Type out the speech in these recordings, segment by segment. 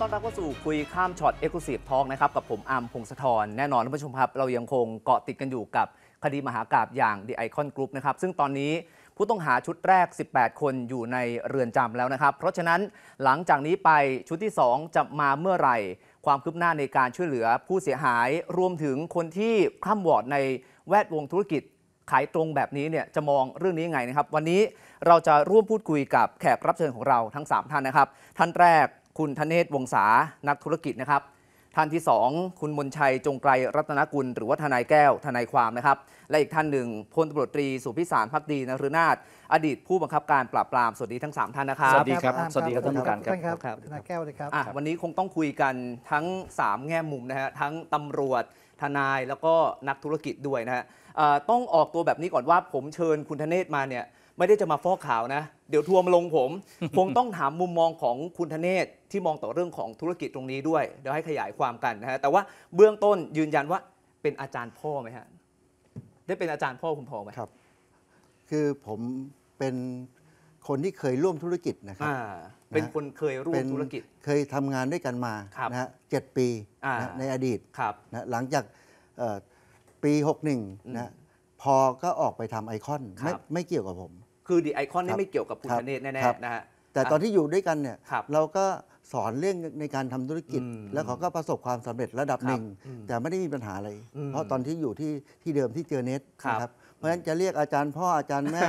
ต้อนรับเข้าสู่คุยข้ามช็อตเอ็กซ์คลูซีฟทอล์กนะครับกับผมอัมพงศธรแน่นอนท่านผู้ชมครับเรายังคงเกาะติดกันอยู่กับ คดีมหากราบอย่าง The Icon Group นะครับซึ่งตอนนี้ผู้ต้องหาชุดแรก 18 คนอยู่ในเรือนจำแล้วนะครับ เพราะฉะนั้นหลังจากนี้ไปชุดที่ 2 จะมาเมื่อไหร่ความคืบหน้าในการช่วยเหลือผู้เสียหาย รวมถึงคนที่ข้ามวอร์ดในแวดวงธุรกิจขายตรงแบบนี้เนี่ยจะมองเรื่องนี้ไงนะครับวันนี้เราจะร่วมพูดคุยกับแขกรับเชิญของเราทั้ง 3 ท่านนะครับ ท่านแรกคุณธเนศวงศานักธุรกิจนะครับท่านที่ 2 คุณมนชัยจงไกรรัตนกุล หรือว่าทนายแก้วทนายความนะครับ และอีกท่านหนึ่ง พลตำรวจตรี สุพิสารพักดีนฤนาถอดีตผู้บังคับการปราบปรามสวัสดีทั้ง 3ท่านนะครับ สวัสดีครับสวัสดีครับท่านผู้การครับท่านครับทนายแก้วเลยครับวันนี้คงต้องคุยกันทั้ง 3 แง่มุมนะฮะทั้งตำรวจทนายแล้วก็นักธุรกิจด้วยนะฮะต้องออกตัวแบบนี้ก่อนว่าผมเชิญคุณธเนศมาเนี่ยไม่ได้จะมาฟอกข่าวนะ เดี๋ยวทัวร์มาลงผมคงต้องถามมุมมองของคุณธเนศที่มองต่อเรื่องของธุรกิจตรงนี้ด้วย เดี๋ยวให้ขยายความกันนะฮะแต่ว่าเบื้องต้นยืนยันว่าเป็นอาจารย์พ่อไหมฮะได้เป็นอาจารย์พ่อคุณพ่อไหมครับคือผมเป็นคนที่เคยร่วมธุรกิจนะครับเป็นคนเคยร่วมธุรกิจเคยทำงานด้วยกันมานะฮะเจ็ดปีในอดีตนะหลังจากปีหกหนะพอก็ออกไปทำไอคอนไม่ไม่เกี่ยวกับผมคือดีไอคอนนี่ไม่เกี่ยวกับคุณธเนศแน่ๆนะฮะแต่ตอนที่อยู่ด้วยกันเนี่ยเราก็สอนเรื่องในการทำธุรกิจ แล้วเขาก็ประสบความสำเร็จระดับหนึ่งแต่ไม่ได้มีปัญหาอะไร เพราะตอนที่อยู่ที่ที่เดิมที่เจอเน็ตนะครับเพราะฉะนั้นจะเรียกอาจารย์พ่อ อาจารย์แม่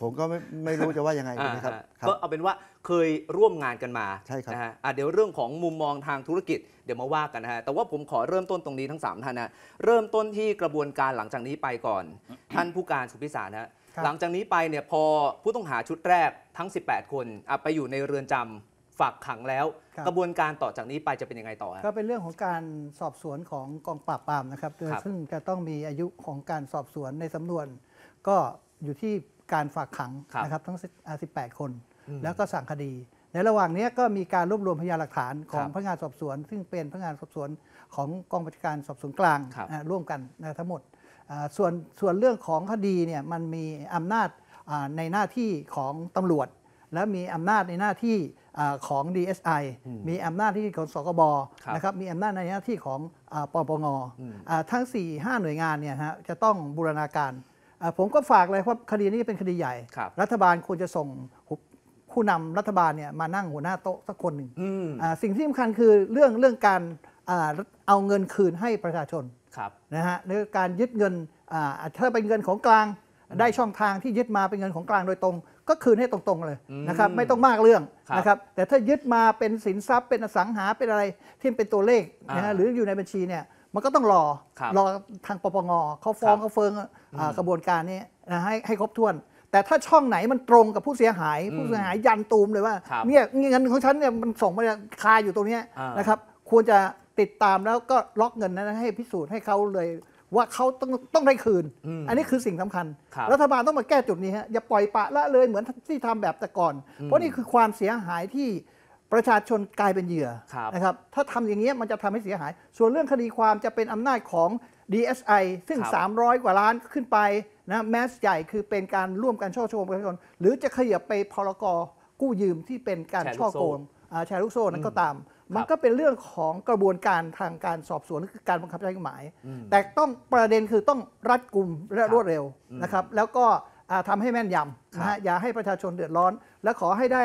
ผมก็ไม่ไม่รู้จะว่ายังไงนะครับก็เอาเป็นว่าเคยร่วมงานกันมาใช่ครับนะฮะเดี๋ยวเรื่องของมุมมองทางธุรกิจเดี๋ยวมาว่ากันนะฮะแต่ว่าผมขอเริ่มต้นตรงนี้ทั้ง 3ท่านนะ เริ่มต้นที่กระบวนการหลังจากนี้ไปก่อน ท่านผู้การสุพิสารนะหลังจากนี้ไปเนี่ยพอผู้ต้องหาชุดแรกทั้ง 18 คนไปอยู่ในเรือนจำฝากขังแล้ว กระบวนการต่อจากนี้ไปจะเป็นยังไงต่อครก็เป็นเรื่องของการสอบสวนของกองปราบปรามนะครับซึ่งจะต้องมีอายุของการสอบสวนในสำนวน ก็อยู่ที่การฝากขังนะครับทั้ง 18 คน แล้วก็สั่งคดี ในระหว่างนี้ก็มีการรวบรวมพยานหลักฐานของพนักงานสอบสวน ซึ่งเป็นพนักงานสอบสวนของกองบัญชาการสอบสวนกลางร่วมกันทั้งหมดส่วนส่วนเรื่องของคดีเนี่ยมันมีอำนาจในหน้าที่ของตำรวจ และมีอำนาจในหน้าที่ของ DSI มีอำนาจที่ของสกบนะครับมีอำนาจในหน้าที่ของปปงทั้ง4 5หน่วยงานเนี่ยฮะจะต้องบูรณาการผมก็ฝากเลยเพราะคดีนี้เป็นคดีใหญ่รัฐบาลควรจะส่งผู้นำรัฐบาลเนี่ยมานั่งหัวหน้าโต๊ะสักคนหนึ่งสิ่งที่สำคัญคือเรื่องเรื่องการเอาเงินคืนให้ประชาชนนะฮะหรือการยึดเงินถ้าเป็นเงินของกลาง ได้ช่องทางที่ยึดมาเป็นเงินของกลางโดยตรง ก็คืนให้ตรงๆเลยนะครับไม่ต้องมากเรื่องนะครับแต่ถ้ายึดมาเป็นสินทรัพย์เป็นอสังหา เป็นอะไรที่เป็นตัวเลขนะฮะหรืออยู่ในบัญชีเนี่ยมันก็ต้องรอรอทางปปงเขาฟ้องเขาเฟิงกระบวนการนี้นะให้ให้ครบถ้วน แต่ถ้าช่องไหนมันตรงกับผู้เสียหาย ผู้เสียหายยันตูมเลยว่าเนี่ยเงินของฉันเนี่ยมันส่งมาคาอยู่ตรงนี้นะครับควรจะติดตามแล้วก็ล็อกเงินนั้นให้พิสูจน์ให้เขาเลยว่าเขาต้องต้องได้คืน อันนี้คือสิ่งสำคัญ รัฐบาลต้องมาแก้จุดนี้ฮะอย่าปล่อยปะละเลยเหมือนที่ทำแบบแต่ก่อน เพราะนี่คือความเสียหายที่ประชาชนกลายเป็นเหยื่อนะครับถ้าทำอย่างนี้มันจะทำให้เสียหาย ส่วนเรื่องคดีความจะเป็นอำนาจของ DSI ซึ่ง 300 กว่าล้านขึ้นไปนะแมสใหญ่คือเป็นการร่วมกันช่อโกงประชาชนหรือจะขยับไปพรกกู้ยืมที่เป็นการช่อโกงแชร์ลูกโซ่นั้นก็ตามมันก็เป็นเรื่องของกระบวนการทางการสอบสวนคือการบังคับใช้กฎหมาย แต่ต้องประเด็นคือต้องรัดกุมและรวดเร็วนะครับ แล้วก็ทำให้แม่นยำนะฮะอย่าให้ประชาชนเดือดร้อน และขอให้ได้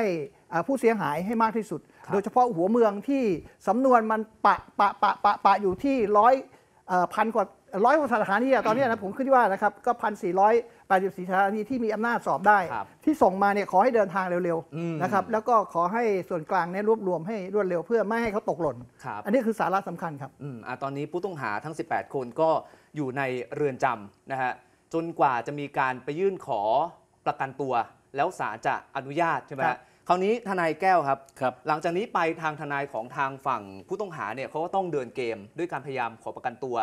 ผู้เสียหายให้มากที่สุด โดยเฉพาะหัวเมืองที่สำนวนมันปะปะ ปะ ปะ ปะ อยู่ที่ร้อยพันกว่าร้อยกว่าสถานีตอนนี้นะผมคิดว่านะครับก็พันสี่ร้อย84สถานีที่มีอำนาจสอบได้ที่ส่งมาเนี่ยขอให้เดินทางเร็วๆนะครับ แล้วก็ขอให้ส่วนกลางเนี่ยรวบรวมให้รวดเร็วเพื่อไม่ให้เขาตกหล่นอันนี้คือสาระสำคัญ ครับอืมอ่าตอนนี้ผู้ต้องหาทั้ง 18 คนก็อยู่ในเรือนจำนะฮะจนกว่าจะมีการไปยื่นขอประกันตัว แล้วศาลจะอนุญาตใช่ไหมครับคราวนี้ทนายแก้วครับรบหลังจากนี้ไปทางทนายของทางฝั่งผู้ต้องหาเนี่ยเขาก็ต้องเดินเกม ด้วยการพยายามขอประกันตัว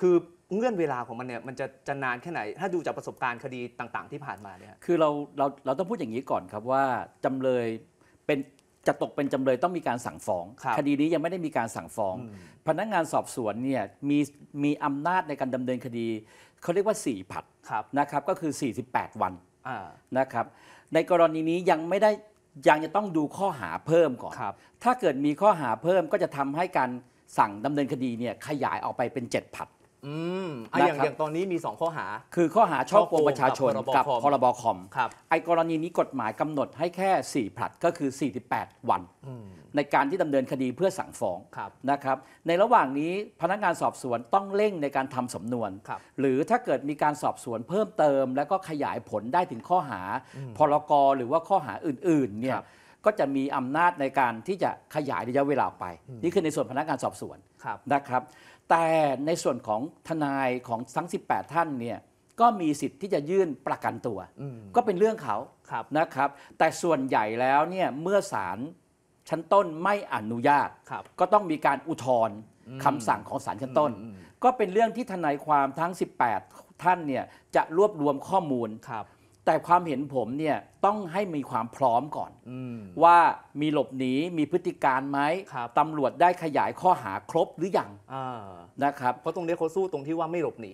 คือเงื่อนเวลาของมันเนี่ยมันจะจะนานแค่ไหนถ้าดูจากประสบการณ์คดีต่างๆที่ผ่านมาเนี่ยคือเราเราเราต้องพูดอย่างนี้ก่อนครับว่าจำเลยเป็นจะตกเป็นจำเลยต้องมีการสั่งฟ้องคคดีนี้ยังไม่ได้มีการสั่งฟ้อง พนักงานสอบสวนเนี่ยมีมีอำนาจในการดำเนินคดีเขาเรียกว่า 4 ผัดนะครับก็คือ 48 วันนะครับในกรณีนี้ยังไม่ได้ยังจะต้องดูข้อหาเพิ่มก่อนถ้าเกิดมีข้อหาเพิ่มก็จะทำให้การสั่งดำเนินคดีเนี่ยขยายออกไปเป็น 7 ผัดอืมอ่อย่างอย่างตอนนี้มี 2 ข้อหา คือข้อหาช่อโกงประชาชนกับพรบคอมครับไอกรณีนี้กฎหมายกำหนดให้แค่ 4 ผลัดก็คือ 48 วัน ในการที่ดำเนินคดีเพื่อสั่งฟ้องนะครับ ในระหว่างนี้พนักงานสอบสวนต้องเร่งในการทำสมนวนรหรือถ้าเกิดมีการสอบสวนเพิ่มเติมแล้วก็ขยายผลได้ถึงข้อหา พรกรหรือว่าข้อหาอื่นๆเนี่ยก็จะมีอำนาจในการที่จะขยายระยะเวลาไป นี่คือในส่วนพนักงานสอบสวนนะครับแต่ในส่วนของทนายของทั้ง 18 ท่านเนี่ยก็มีสิทธิ์ที่จะยื่นประกันตัวก็เป็นเรื่องเขานะครับ แต่ส่วนใหญ่แล้วเนี่ยเมื่อศาลชั้นต้นไม่อนุญาตก็ต้องมีการอุทธรณ์คำสั่งของศาลชั้นต้น ก็เป็นเรื่องที่ทนายความทั้ง 18 ท่านเนี่ยจะรวบรวมข้อมูลแต่ความเห็นผมเนี่ยต้องให้มีความพร้อมก่อนอว่ามีหลบหนีมีพฤติการไหมตำรวจได้ขยายข้อหาครบหรืออยังนะครับ เพราะตรงนี้เขาสู้ตรงที่ว่าไม่หลบหนี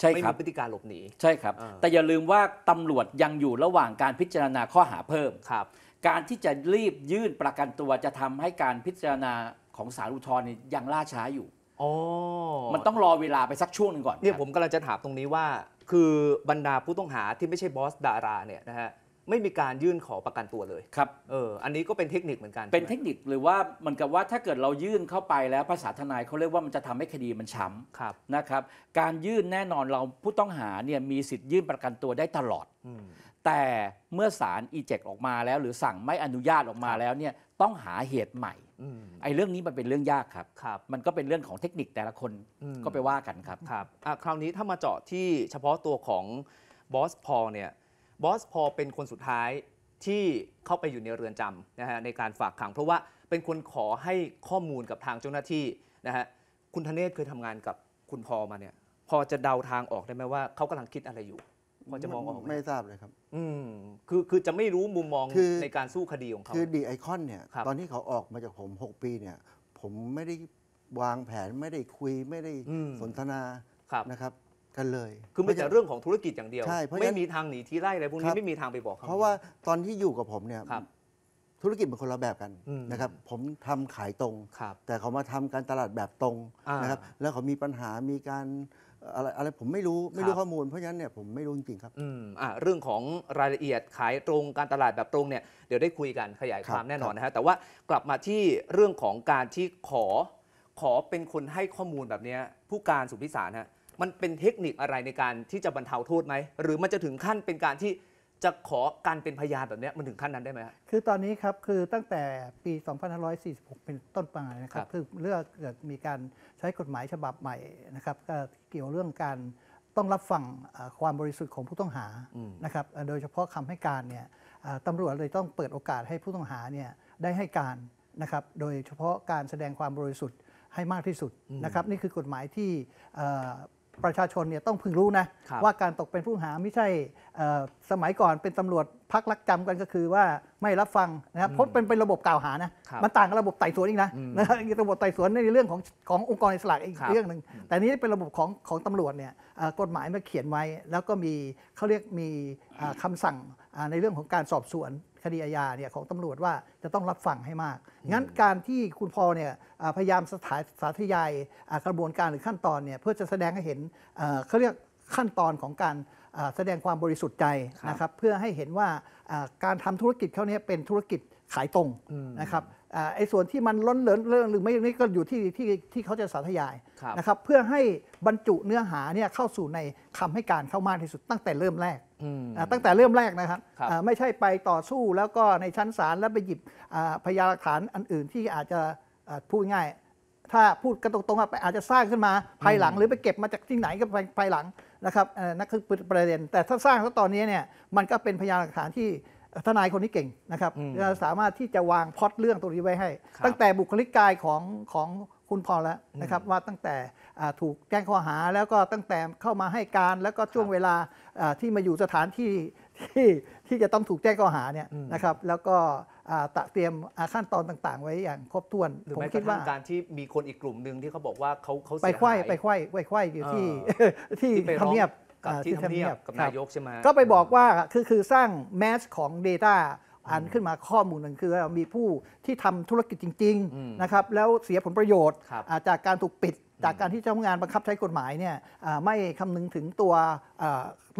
ใช่ครับไม่มีพฤติการหลบหนีใช่ครับ แต่อย่าลืมว่าตำรวจยังอยู่ระหว่างการพิจารณาข้อหาเพิ่มครับ การที่จะรีบยื่นประกันตัวจะทำให้การพิจารณาของสารุทธรณ์ยังล่าช้าอยู่มันต้องรอเวลาไปสักช่วงหนึ่งก่อนเนี่ยผมกำลังจะถามตรงนี้ว่าคือบรรดาผู้ต้องหาที่ไม่ใช่บอสดาราเนี่ยนะฮะไม่มีการยื่นขอประกันตัวเลยครับเอออันนี้ก็เป็นเทคนิคเหมือนกัน เป็นเทคนิคหรือว่ามันกับว่าถ้าเกิดเรายื่นเข้าไปแล้วภาษาทนายเขาเรียกว่ามันจะทำให้คดีมันช้ำนะครับ การยื่นแน่นอนเราผู้ต้องหาเนี่ยมีสิทธิ์ยื่นประกันตัวได้ตลอด แต่เมื่อศาลอีเจกออกมาแล้ว หรือสั่งไม่อนุญาตออกมาแล้วเนี่ยต้องหาเหตุใหม่ไอ้เรื่องนี้มันเป็นเรื่องยากครับครับ มันก็เป็นเรื่องของเทคนิคแต่ละคนก็ไปว่ากันครับ ครับคราวนี้ถ้ามาเจาะที่เฉพาะตัวของบอสพอเนี่ย บอสพอเป็นคนสุดท้ายที่เข้าไปอยู่ในเรือนจำนะฮะในการฝากขัง เพราะว่าเป็นคนขอให้ข้อมูลกับทางเจ้าหน้าที่นะฮะ คุณธเนศเคยทำงานกับคุณพอมาเนี่ย พอจะเดาทางออกได้ไหมว่าเขากำลังคิดอะไรอยู่พอจะมองออกไหมไม่ทราบเลยครับอืมคือคือจะไม่รู้มุมมองในการสู้คดีของเขาคือดีไอคอนเนี่ย ตอนที่เขาออกมาจากผม 6 ปีเนี่ย ผมไม่ได้วางแผน ไม่ได้คุย ไม่ได้สนทนานะครับ กันเลย คือไม่นจะเรื่องของธุรกิจอย่างเดียวใช่เพราะฉะนั้นไม่มีทางหนีทีไล่อะไรพวกคนี้ไม่มีทางไปบอกขเพราะว่าตอนที่อยู่กับผมเนี่ยครับ ธุรกิจเป็นคนละแบบกันนะครับผมทำขายตรงรแต่เขามาทำการตลาดแบบตรงนะครับแล้วเขามีปัญหามีการอะไรอะไรผมไม่รู้ไม่รู้ข้อมูลเพราะฉะนั้นเนี่ยผมไม่รู้จริงๆครับอืมอ่าเรื่องของรายละเอียดขายตรงการตลาดแบบตรงเนี่ยเดี๋ยวได้คุยกันขยายความแน่นอนนะฮะแต่ว่ากลับมาที่เรื่องของการที่ขอ ขอเป็นคนให้ข้อมูลแบบนี้ผู้การสุพิสารฮะมันเป็นเทคนิคอะไรในการที่จะบรรเทาโทษไหมหรือมันจะถึงขั้นเป็นการที่จะขอการเป็นพยานแบบนี้มันถึงขั้นนั้นได้ไหมครคือตอนนี้ครับคือตั้งแต่ปี 2546 เป็นต้นไปนะครับคือเรื่องเกิดมีการใช้กฎหมายฉบับใหม่นะครับก็เกี่ยวเรื่องการต้องรับฟังความบริสุทธิ์ของผู้ต้องหานะครับโดยเฉพาะคำให้การเนี่ยตำรวจเลยต้องเปิดโอกาสให้ผู้ต้องหาเนี่ยได้ให้การนะครับโดยเฉพาะการแสดงความบริสุทธิ์ให้มากที่สุดนะครับนี่คือกฎหมายที่ประชาชนเนี่ยต้องพึงรู้นะว่าการตกเป็นผู้หาไม่ใช่สมัยก่อนเป็นตำรวจพักรักจำกันก็คือว่าไม่รับฟังนะครับเพราะเป็นเป็นระบบกล่าวหานะมันต่างกับระบบไต่สวนอีกนะนะระบบไต่สวนในเรื่องของขององค์กรอิสระอีกเรื่องหนึ่งแต่นี้เป็นระบบของของตำรวจเนี่ยกฎหมายมาเขียนไว้ แล้วก็มีเขาเรียกมีคำสั่งในเรื่องของการสอบสวนคดีอาญาเนี่ยของตำรวจว่าจะต้องรับฟังให้มาก งั้นการที่คุณพอเนี่ยพยายามสถาสาธยายกระบวนการหรือขั้นตอนเนี่ยเพื่อจะแสดงให้เห็นเขาเรียกขั้นตอนของการแสดงความบริสุทธิ์ใจนะครับ เพื่อให้เห็นว่าการทำธุรกิจเขาเนี่ยเป็นธุรกิจขายตรงนะครับไอ้ส่วนที่มันล้นเหลือเรื่องหรือไม่นี่ก็อยู่ที่ที่ที่เขาจะสาธยายนะครับเพื่อให้บรรจุเนื้อหาเนี่ยเข้าสู่ในคำให้การเข้ามากที่สุดตั้งแต่เริ่มแรกตั้งแต่เริ่มแรกนะครับไม่ใช่ไปต่อสู้แล้วก็ในชั้นศาลแล้วไปหยิบพยานหลักฐานอันอื่น ที่อาจจะพูดง่าย ถ้าพูดกันตรงๆไปอาจจะสร้างขึ้นมาภายหลังหรือไปเก็บมาจากที่ไหนก็ภายหลัง นะครับนั่นคือประเด็นแต่ถ้าสร้างแล้วตอนนี้เนี่ยมันก็เป็นพยานหลักฐานที่ทนายคนนี้เก่งนะครับสามารถที่จะวางพอดเรื่องตรงนี้ไว้ให้ ตั้งแต่บุคลิกกายของของคุณพอแล้วนะครับ ว่าตั้งแต่ถูกแจ้งข้อหาแล้วก็ตั้งแต่เข้ามาให้การ แล้วก็ช่วงเวลาที่มาอยู่สถานที่ที่ที่จะต้องถูกแจ้งข้อหาเนี่ยนะครับแล้วก็ตะเตรียมขั้นตอนต่างๆไว้อย่างครบถ้วนผมคิดว่า การที่มีคนอีกกลุ่มหนึ่งที่เขาบอกว่าเขาเขาไปไข้ไปไข้ไปไข้อยู่ที่ที่ทำเนียบกับที่ทำเนียบกับนายกใช่ไหมก็ไปบอกว่า คือคือสร้างแมสของ Data อ่านขึ้นมาข้อมูลนันคือมีผู้ที่ทำธุรกิจจริงๆนะครับแล้วเสียผลประโยชน์จากการถูกปิดจากการที่เจ้างานบังคับใช้กฎหมายเนี่ยไม่คำนึงถึงตัว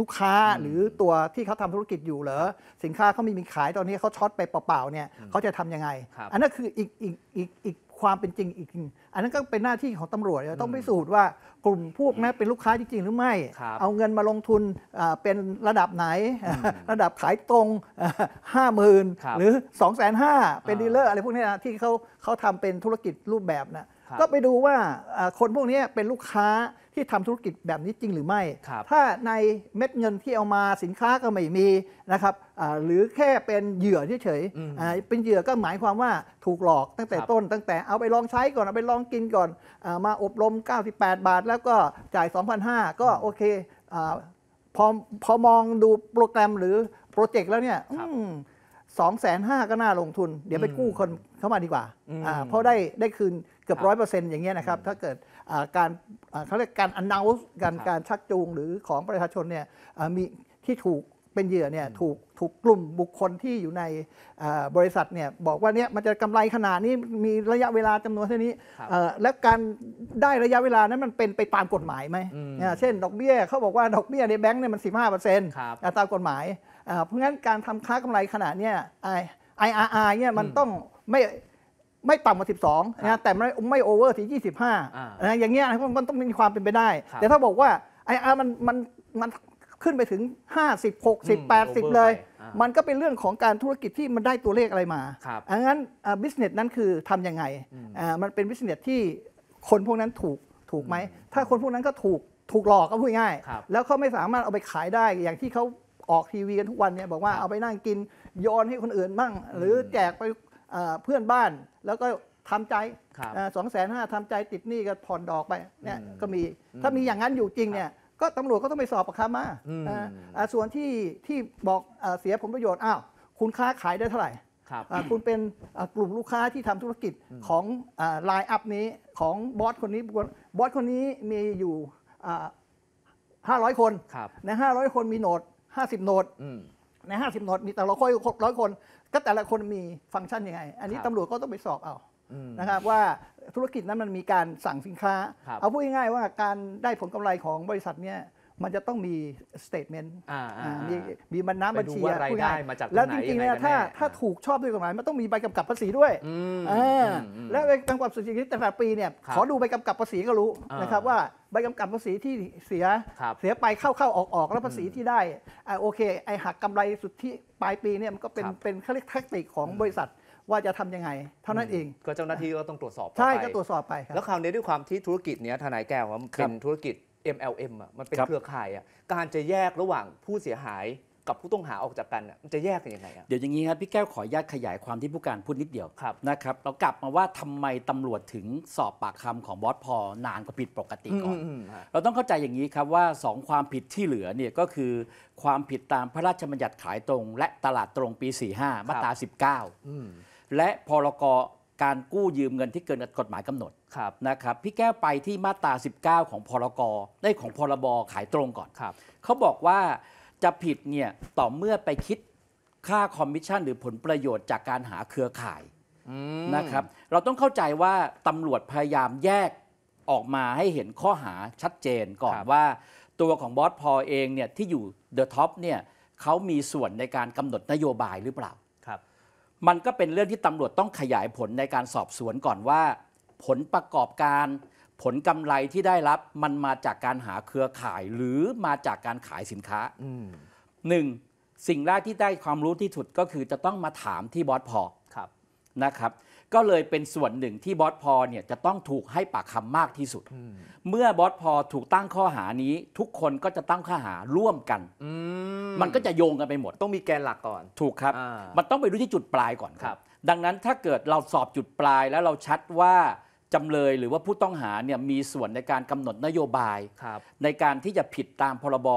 ลูกค้าหรือตัวที่เขาทำธุรกิจอยู่เหรอสินค้าเขามีมีขาย ตอนนี้เขาช็อตไปเปล่าๆเนี่ยเขาจะทํำยังไง อันนั้นคืออีกอีกอีกอีกความเป็นจริงอีก อันนั้นก็เป็นหน้าที่ของตำรวจต้องพิสูจน์ว่ากลุ่มพวกนั้นเป็นลูกค้าจริง ๆ หรือไม่ เอาเงินมาลงทุนเป็นระดับไหน ระดับขายตรงห้าหมื่นหรือสองแสนห้าเป็นดีลเลอร์อะไรพวกนี้นะที่เขาเขาทำเป็นธุรกิจรูปแบบนะก็ไปดูว่าคนพวกนี้เป็นลูกค้าที่ทำธุรกิจแบบนี้จริงหรือไม่ ถ้าในเม็ดเงินที่เอามาสินค้าก็ไม่มีนะครับ หรือแค่เป็นเหยื่อเฉยๆเป็นเหยื่อก็หมายความว่าถูกหลอกตั้งแต่ต้นตั้งแต่เอาไปลองใช้ก่อนเอาไปลองกินก่อนอมาอบรม98 บาท แล้วก็จ่าย 2 0 0 5 ก็โอเคอพอพอมองดูโปรแกรมหรือโปรเจกต์แล้วเนี่ยสองแสนห้าก็น่าลงทุน เดี๋ยวไปกู้คนเข้ามาดีกว่าเพะได้ได้คืนเกือบร้อยเปอร์เซ็นต์อย่างเงี้ยนะครับ ถ้าเกิดการเขาเรียกการอันนาวการการชักจูงหรือของประชาชนเนี่ยมีที่ถูกเป็นเหยื่อเนี่ยถูกถูกกลุ่มบุคคลที่อยู่ในบริษัทเนี่ยบอกว่าเนี่ยมันจะกำไรขนาดนี้มีระยะเวลาจำนวนเท่านี้ และการได้ระยะเวลานั้นมันเป็นไปตามกฎหมายไหม เช่น ดอกเบี้ยเขาบอกว่า ดอกเบี้ยในแบงก์เนี่ยมัน 15เปอร์เซ็นต์ตามกฎหมายเพราะงั้นการทำค้ากำไรขนาดเนี้ยาร์เนี่ยมันต้องไม่ไม่ต่ำกว่า 12นะแต่ไม่ไม่โอเวอร์ทีง25นะอย่างเงี้ยมันต้องมีความเป็นไปได้ แต่ถ้าบอกว่าไออมันมันมันขึ้นไปถึง 50 60 80 เลย มันก็เป็นเรื่องของการธุรกิจที่มันได้ตัวเลขอะไรมาอังั้นบิสเนสนั้นคือทำยังไงมันเป็นบิสเนสที่คนพวกนั้นถูกถูกไหม ถ้าคนพวกนั้นก็ถูกถูกหลอกก็พูดง่าย แล้วเขาไม่สามารถเอาไปขายได้ อย่างที่เขาออกทีวีกันทุกวันเนี่ยบอกว่าเอาไปนั่งกินโยนให้คนอื่นมั่งหรือแจกไปเพื่อนบ้านแล้วก็ทำใจสองแสนห้าทำใจติดหนี้ก็ผ่อนดอกไปเนี่ยก็มีถ้ามีอย่างนั้นอยู่จริงเนี่ยก็ตำรวจก็ต้องไปสอบประคำมาส่วนที่ที่บอกเสียผลประโยชน์อ้าวคุณค้าขายได้เท่าไหร่คุณเป็นกลุ่มลูกค้าที่ทำธุรกิจของไลน์อัพนี้ของบอสคนนี้บอสคนนี้มีอยู่ 500 คนใน 500 คนมีโหนด 50โหนดใน 50โหนดมีแต่ละร้อยคนก็แต่ละคนมีฟังก์ชันยังไง อันนี้ตำรวจก็ต้องไปสอบเอานะครับว่าธุรกิจนั้นมันมีการสั่งสินค้า เอาพูดง่ายๆว่าการได้ผลกำไรของบริษัทเนี่ยมันจะต้องมีสเตทเมนต์มีมีมันน้ำบัญชีอะไรได้มาจากแล้วจริงๆเนี่ยถ้าถ้าถูกชอบด้วยกฎหมายมันต้องมีใบกำกับภาษีด้วย แล้วใบกำกับภาษีแต่ละปีเนี่ยขอดูใบกำกับภาษีก็รู้นะครับ ว่าใบกำกับภาษีที่เสียเสียไปเข้าเข้าออกออกแล้วภาษีที่ได้โอเคไอหักกำไรสุทธิปลายปีเนี่ยมันก็เป็นเป็นเขาเลีกแท็กติกของบริษัทว่าจะทํำยังไง เท่านั้นเองก็เจ้าหน้าที่ก็ต้องตรวจสอบใช่ก็ตรวจสอบไปแล้วคราวนี้ด้วยความที่ธุรกิจเนี้ยทนายแก้วเป็นธุรกิจ MLM อ่ะมันเป็นเครือข่ายอ่ะการจะแยกระหว่างผู้เสียหายกับผู้ต้องหาออกจากกัน่มันจะแยกกันยังไงอ่ะเดี๋ยวอย่างนี้ครับพี่แก้วขออนุญาตขยายความที่ผู้การพูดนิดเดียวนะครับ เรากลับมาว่าทำไมตำรวจถึงสอบปากคำของบอสพอ นานกว่าผิดปกติก่อนเราต้องเข้าใจอย่างนี้ครับว่า 2 ความผิดที่เหลือเนี่ยก็คือ ความผิดตามพระราชบัญญัติขายตรงและตลาดตรงปี45มาตรา 19และพรกการกู้ยืมเงินที่เกินกฎหมายกำหนดครับนะครับพี่แก้วไปที่มาตรา 19 ของพรก ได้ของพรบ ขายตรงก่อนครับเขาบอกว่าจะผิดเนี่ยต่อเมื่อไปคิดค่าคอมมิชชั่น หรือผลประโยชน์จากการหาเครือข่ายนะครับเราต้องเข้าใจว่าตำรวจพยายามแยกออกมาให้เห็นข้อหาชัดเจนก่อนว่าตัวของบอสพอเองเนี่ยที่อยู่เดอะท็อปเนี่ยเขามีส่วนในการกำหนดนโยบายหรือเปล่ามันก็เป็นเรื่องที่ตำรวจต้องขยายผลในการสอบสวนก่อนว่า ผลประกอบการ ผลกำไรที่ได้รับมันมาจากการหาเครือข่ายหรือมาจากการขายสินค้าหนึ่งสิ่งแรกที่ได้ความรู้ที่สุดก็คือจะต้องมาถามที่บอสพอครับนะครับก็เลยเป็นส่วนหนึ่งที่บอสพอเนี่ยจะต้องถูกให้ปากคำมากที่สุด เมื่อบอสพอถูกตั้งข้อหานี้ ทุกคนก็จะตั้งข้อหาร่วมกัน มันก็จะโยงกันไปหมดต้องมีแกนหลักก่อนถูกครับ มันต้องไปดูที่จุดปลายก่อนครับ ดังนั้นถ้าเกิดเราสอบจุดปลายแล้วเราชัดว่าจำเลยหรือว่าผู้ต้องหาเนี่ยมีส่วนในการกำหนดนโยบายบในการที่จะผิดตามพรบ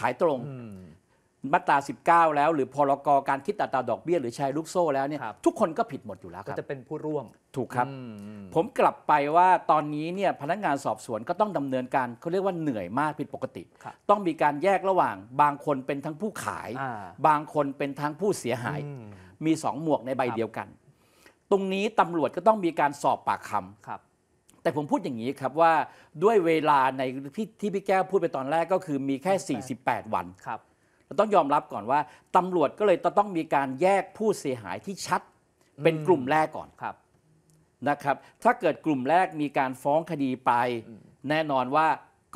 ขายตรงมาตรา19 แล้วหรือพรกการคิดอัตราดอกเบี้ยหรือใช้ลูกโซ่แล้วเนี่ยทุกคนก็ผิดหมดอยู่แล้ว ก็จะเป็นผู้ร่วม ถูกครับ ผมกลับไปว่าตอนนี้เนี่ยพนักงานสอบสวนก็ต้องดำเนินการเขาเรียกว่าเหนื่อยมากผิดปกติ ต้องมีการแยกระหว่างบางคนเป็นทั้งผู้ขายาบางคนเป็นทั้งผู้เสียหายมมีสองหมวกในใบเดียวกัน ตรงนี้ตำรวจก็ต้องมีการสอบปากคำครับแต่ผมพูดอย่างนี้ครับว่าด้วยเวลาในที่ที่พี่แก้วพูดไปตอนแรกก็คือมีแค่48วันครับต้องยอมรับก่อนว่าตำรวจก็เลยต้องมีการแยกผู้เสียหายที่ชัด เป็นกลุ่มแรกก่อนครับนะครับ ถ้าเกิดกลุ่มแรกมีการฟ้องคดีไป แน่นอนว่า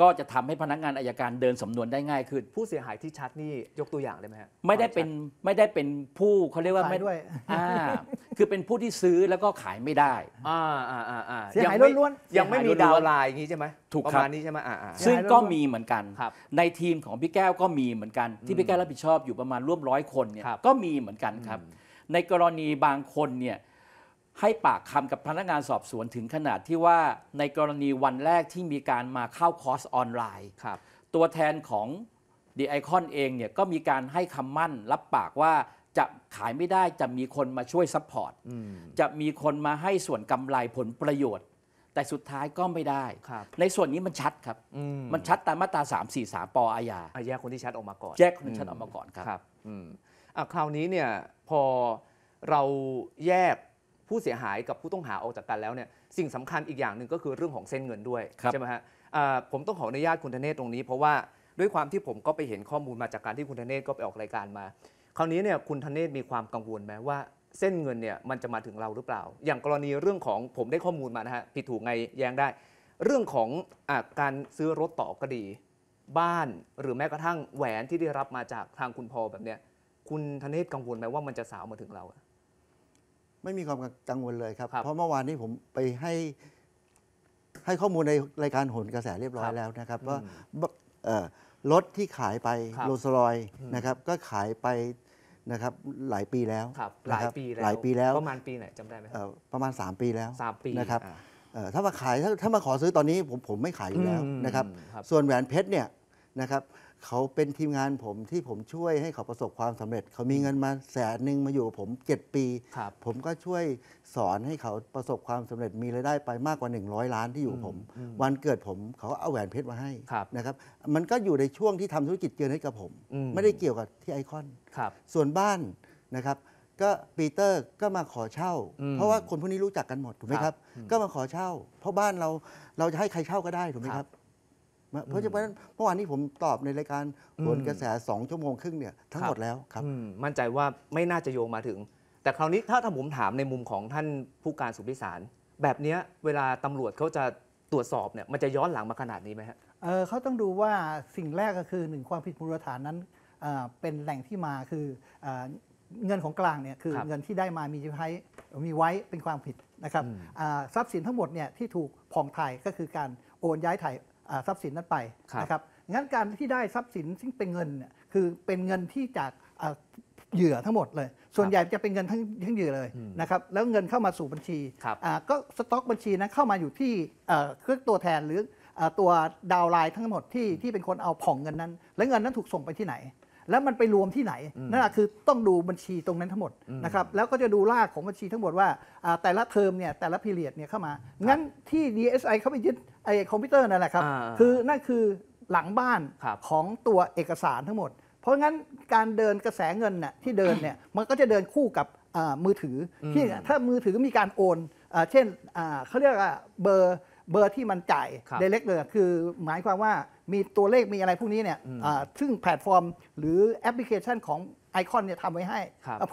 ก็จะทำให้พนักงานอายการเดินสานวนได้ง่ายขึ้นผู้เสียหายที่ชัดนี่ยกตัวอย่างได้ไหมฮะไม่ได้เป็นไม่ได้เป็นผู้เขาเรียกว่าไม่ขายด้วยอ่า คือเป็นผู้ที่ซื้อแล้วก็ขายไม่ได้อ่าอ่าอ่าอ่าเสียหายล้วนๆยังไม่มีนดาวไลน์อย่างนี้ใช่ไหมถูกครับระมาณนี้ใช่ไหมอ่าอ่าซึ่งก็มีเหมือนกันครับในทีมของพี่แก้วก็มีเหมือนกันที่พี่แก้วรับผิดชอบอยู่ประมาณร่วมร้อยคนเนี่ยก็มีเหมือนกันครับ ในกรณีบางคนเนี่ยให้ปากคำกับพนักงานสอบสวนถึงขนาดที่ว่าในกรณีวันแรกที่มีการมาเข้าคอร์สออนไลน์ ครับ ตัวแทนของดีไอคอนเองเนี่ยก็มีการให้คำมั่นรับปากว่าจะขายไม่ได้จะมีคนมาช่วยซัพพอร์ตจะมีคนมาให้ส่วนกำไรผลประโยชน์ แต่สุดท้ายก็ไม่ได้ ในส่วนนี้มันชัดครับ มันชัดตามมาตรา3 4 3ปออาญาแยกคนที่ชัดออกมาก่อนแยกคนที่ชัดออกมาก่อนครับคราวนี้เนี่ยพอเราแยกผู้เสียหายกับผู้ต้องหาออกจากกันแล้วเนี่ยสิ่งสำคัญอีกอย่างหนึ่งก็คือเรื่องของเส้นเงินด้วย ใช่ไหมฮะผมต้องขออนุญาตคุณธเนศตรงนี้เพราะว่าด้วยความที่ผมก็ไปเห็นข้อมูลมาจากการที่คุณธเนศก็ไปออกรายการมา คราวนี้เนี่ยคุณธเนศมีความกังวลไหมว่าเส้นเงินเนี่ยมันจะมาถึงเราหรือเปล่า อย่างกรณีเรื่องของผมได้ข้อมูลมานะฮะผิดถูกไงแย้งได้ เรื่องของอการซื้อรถต่อก็ดีบ้านหรือแม้กระทั่งแหวนที่ได้รับมาจากทางคุณพอแบบเนี้ยคุณธเนศกังวลไหมว่ามันจะสาวมาถึงเราไม่มีความกังวลเลยครับรบเพราะเมื่อวานนี้ผมไปให้ ให้ข้อมูลในรายการโหนกระแสเรียบร้อยแล้วนะครับ ว่ารถที่ขายไปโรลส์รอยนะครับ ก็ขายไปนะครับหลายปีแล้วหลายปีแล้วหลายปีแล้วประมาณปีไหนจำได้ไหมประมาณ 3 ปีแล้วสามปีนะครับถ้ามาขายถ้าถ้ามาขอซื้อตอนนี้ผมผมไม่ขายอยู่แล้วนะครับ ส่วนแหวนเพชรเนี่ยนะครับเขาเป็นทีมงานผมที่ผมช่วยให้เขาประสบความสำเร็จ เขามีเงินมาแสนหนึ่งมาอยู่ผม 7 ปีผมก็ช่วยสอนให้เขาประสบความสำเร็จมีรายได้ไปมากกว่า 100 ล้านที่อยู่ผม วันเกิดผมเขาเอาแหวนเพชรมาให้นะครับ มันก็อยู่ในช่วงที่ทำธุรกิจเกินให้กับผม ไม่ได้เกี่ยวกับที่ไอคอนส่วนบ้านนะครับ ก็ปีเตอร์ก็มาขอเช่า เพราะว่าคนพวกนี้รู้จักกันหมดถูกไหมครับ ก็มาขอเช่า เพราะบ้านเราเราจะให้ใครเช่าก็ได้ถูกไหมครับเพราะฉะนั้นเมื่อวานนี้ผมตอบในรายการผลกระแสสองชั่วโมงครึ่งเนี่ยทั้งหมดแล้วครับมั่นใจว่าไม่น่าจะโยงมาถึง แต่คราวนี้ถ้าถ้าผมถามในมุมของท่านผู้การสุพิสาร แบบนี้เวลาตำรวจเขาจะตรวจสอบเนี่ยมันจะย้อนหลังมาขนาดนี้ไหมับเขาต้องดูว่าสิ่งแรกก็คือหนึ่งความผิดมูลฐานนั้นเป็นแหล่งที่มาคือเงินของกลางเนี่ยคือเงินที่ได้มามีใช้มีไว้เป็นความผิดนะครับทรัพย์สินทั้งหมดเนี่ยที่ถูกผ่องถ่ายก็คือการโอนย้ายถ่ายทรัพย์สินนั้นไปนะครับ งั้นการที่ได้ทรัพย์สินซึ่งเป็นเงินเนี่ยคือเป็นเงินที่จากเหยื่อทั้งหมดเลย ส่วนใหญ่จะเป็นเงินทั้งทั้งเหยื่อเลยนะครับ แล้วเงินเข้ามาสู่บัญชี ก็สต็อกบัญชีนั้นเข้ามาอยู่ที่เครื่องตัวแทนหรือตัวดาวไลน์ทั้งหมด ที่ที่เป็นคนเอาผ่องเงินนั้น และเงินนั้นถูกส่งไปที่ไหนแล้วมันไปรวมที่ไหนนั่นแหะคือต้องดูบัญชีตรงนั้นทั้งหมดนะครับแล้วก็จะดูรากของบัญชีทั้งหมดว่าแต่ละเทอมเนี่ยแต่ละพีเรียดเนี่ยเข้ามา งั้นที่ DSI เข้าไปยึดไอคอมพิวเตอร์นั่นแหละครับคือนั่นคือหลังบ้านของตัวเอกสารทั้งหมด เพราะงั้นการเดินกระแสเงินน่ยที่เดินเนี่ยมันก็จะเดินคู่กับมือถือที่ถ้ามือถือมีการโอนเช่นเขาเรียกว่าเบอร์เบอร์ที่มันจ่ายเดเล็กเลยคือหมายความว่ามีตัวเลขมีอะไรพวกนี้เนี่ยซึ่งแพลตฟอร์มหรือแอปพลิเคชันของไอคอนเนี่ยทำไว้ให้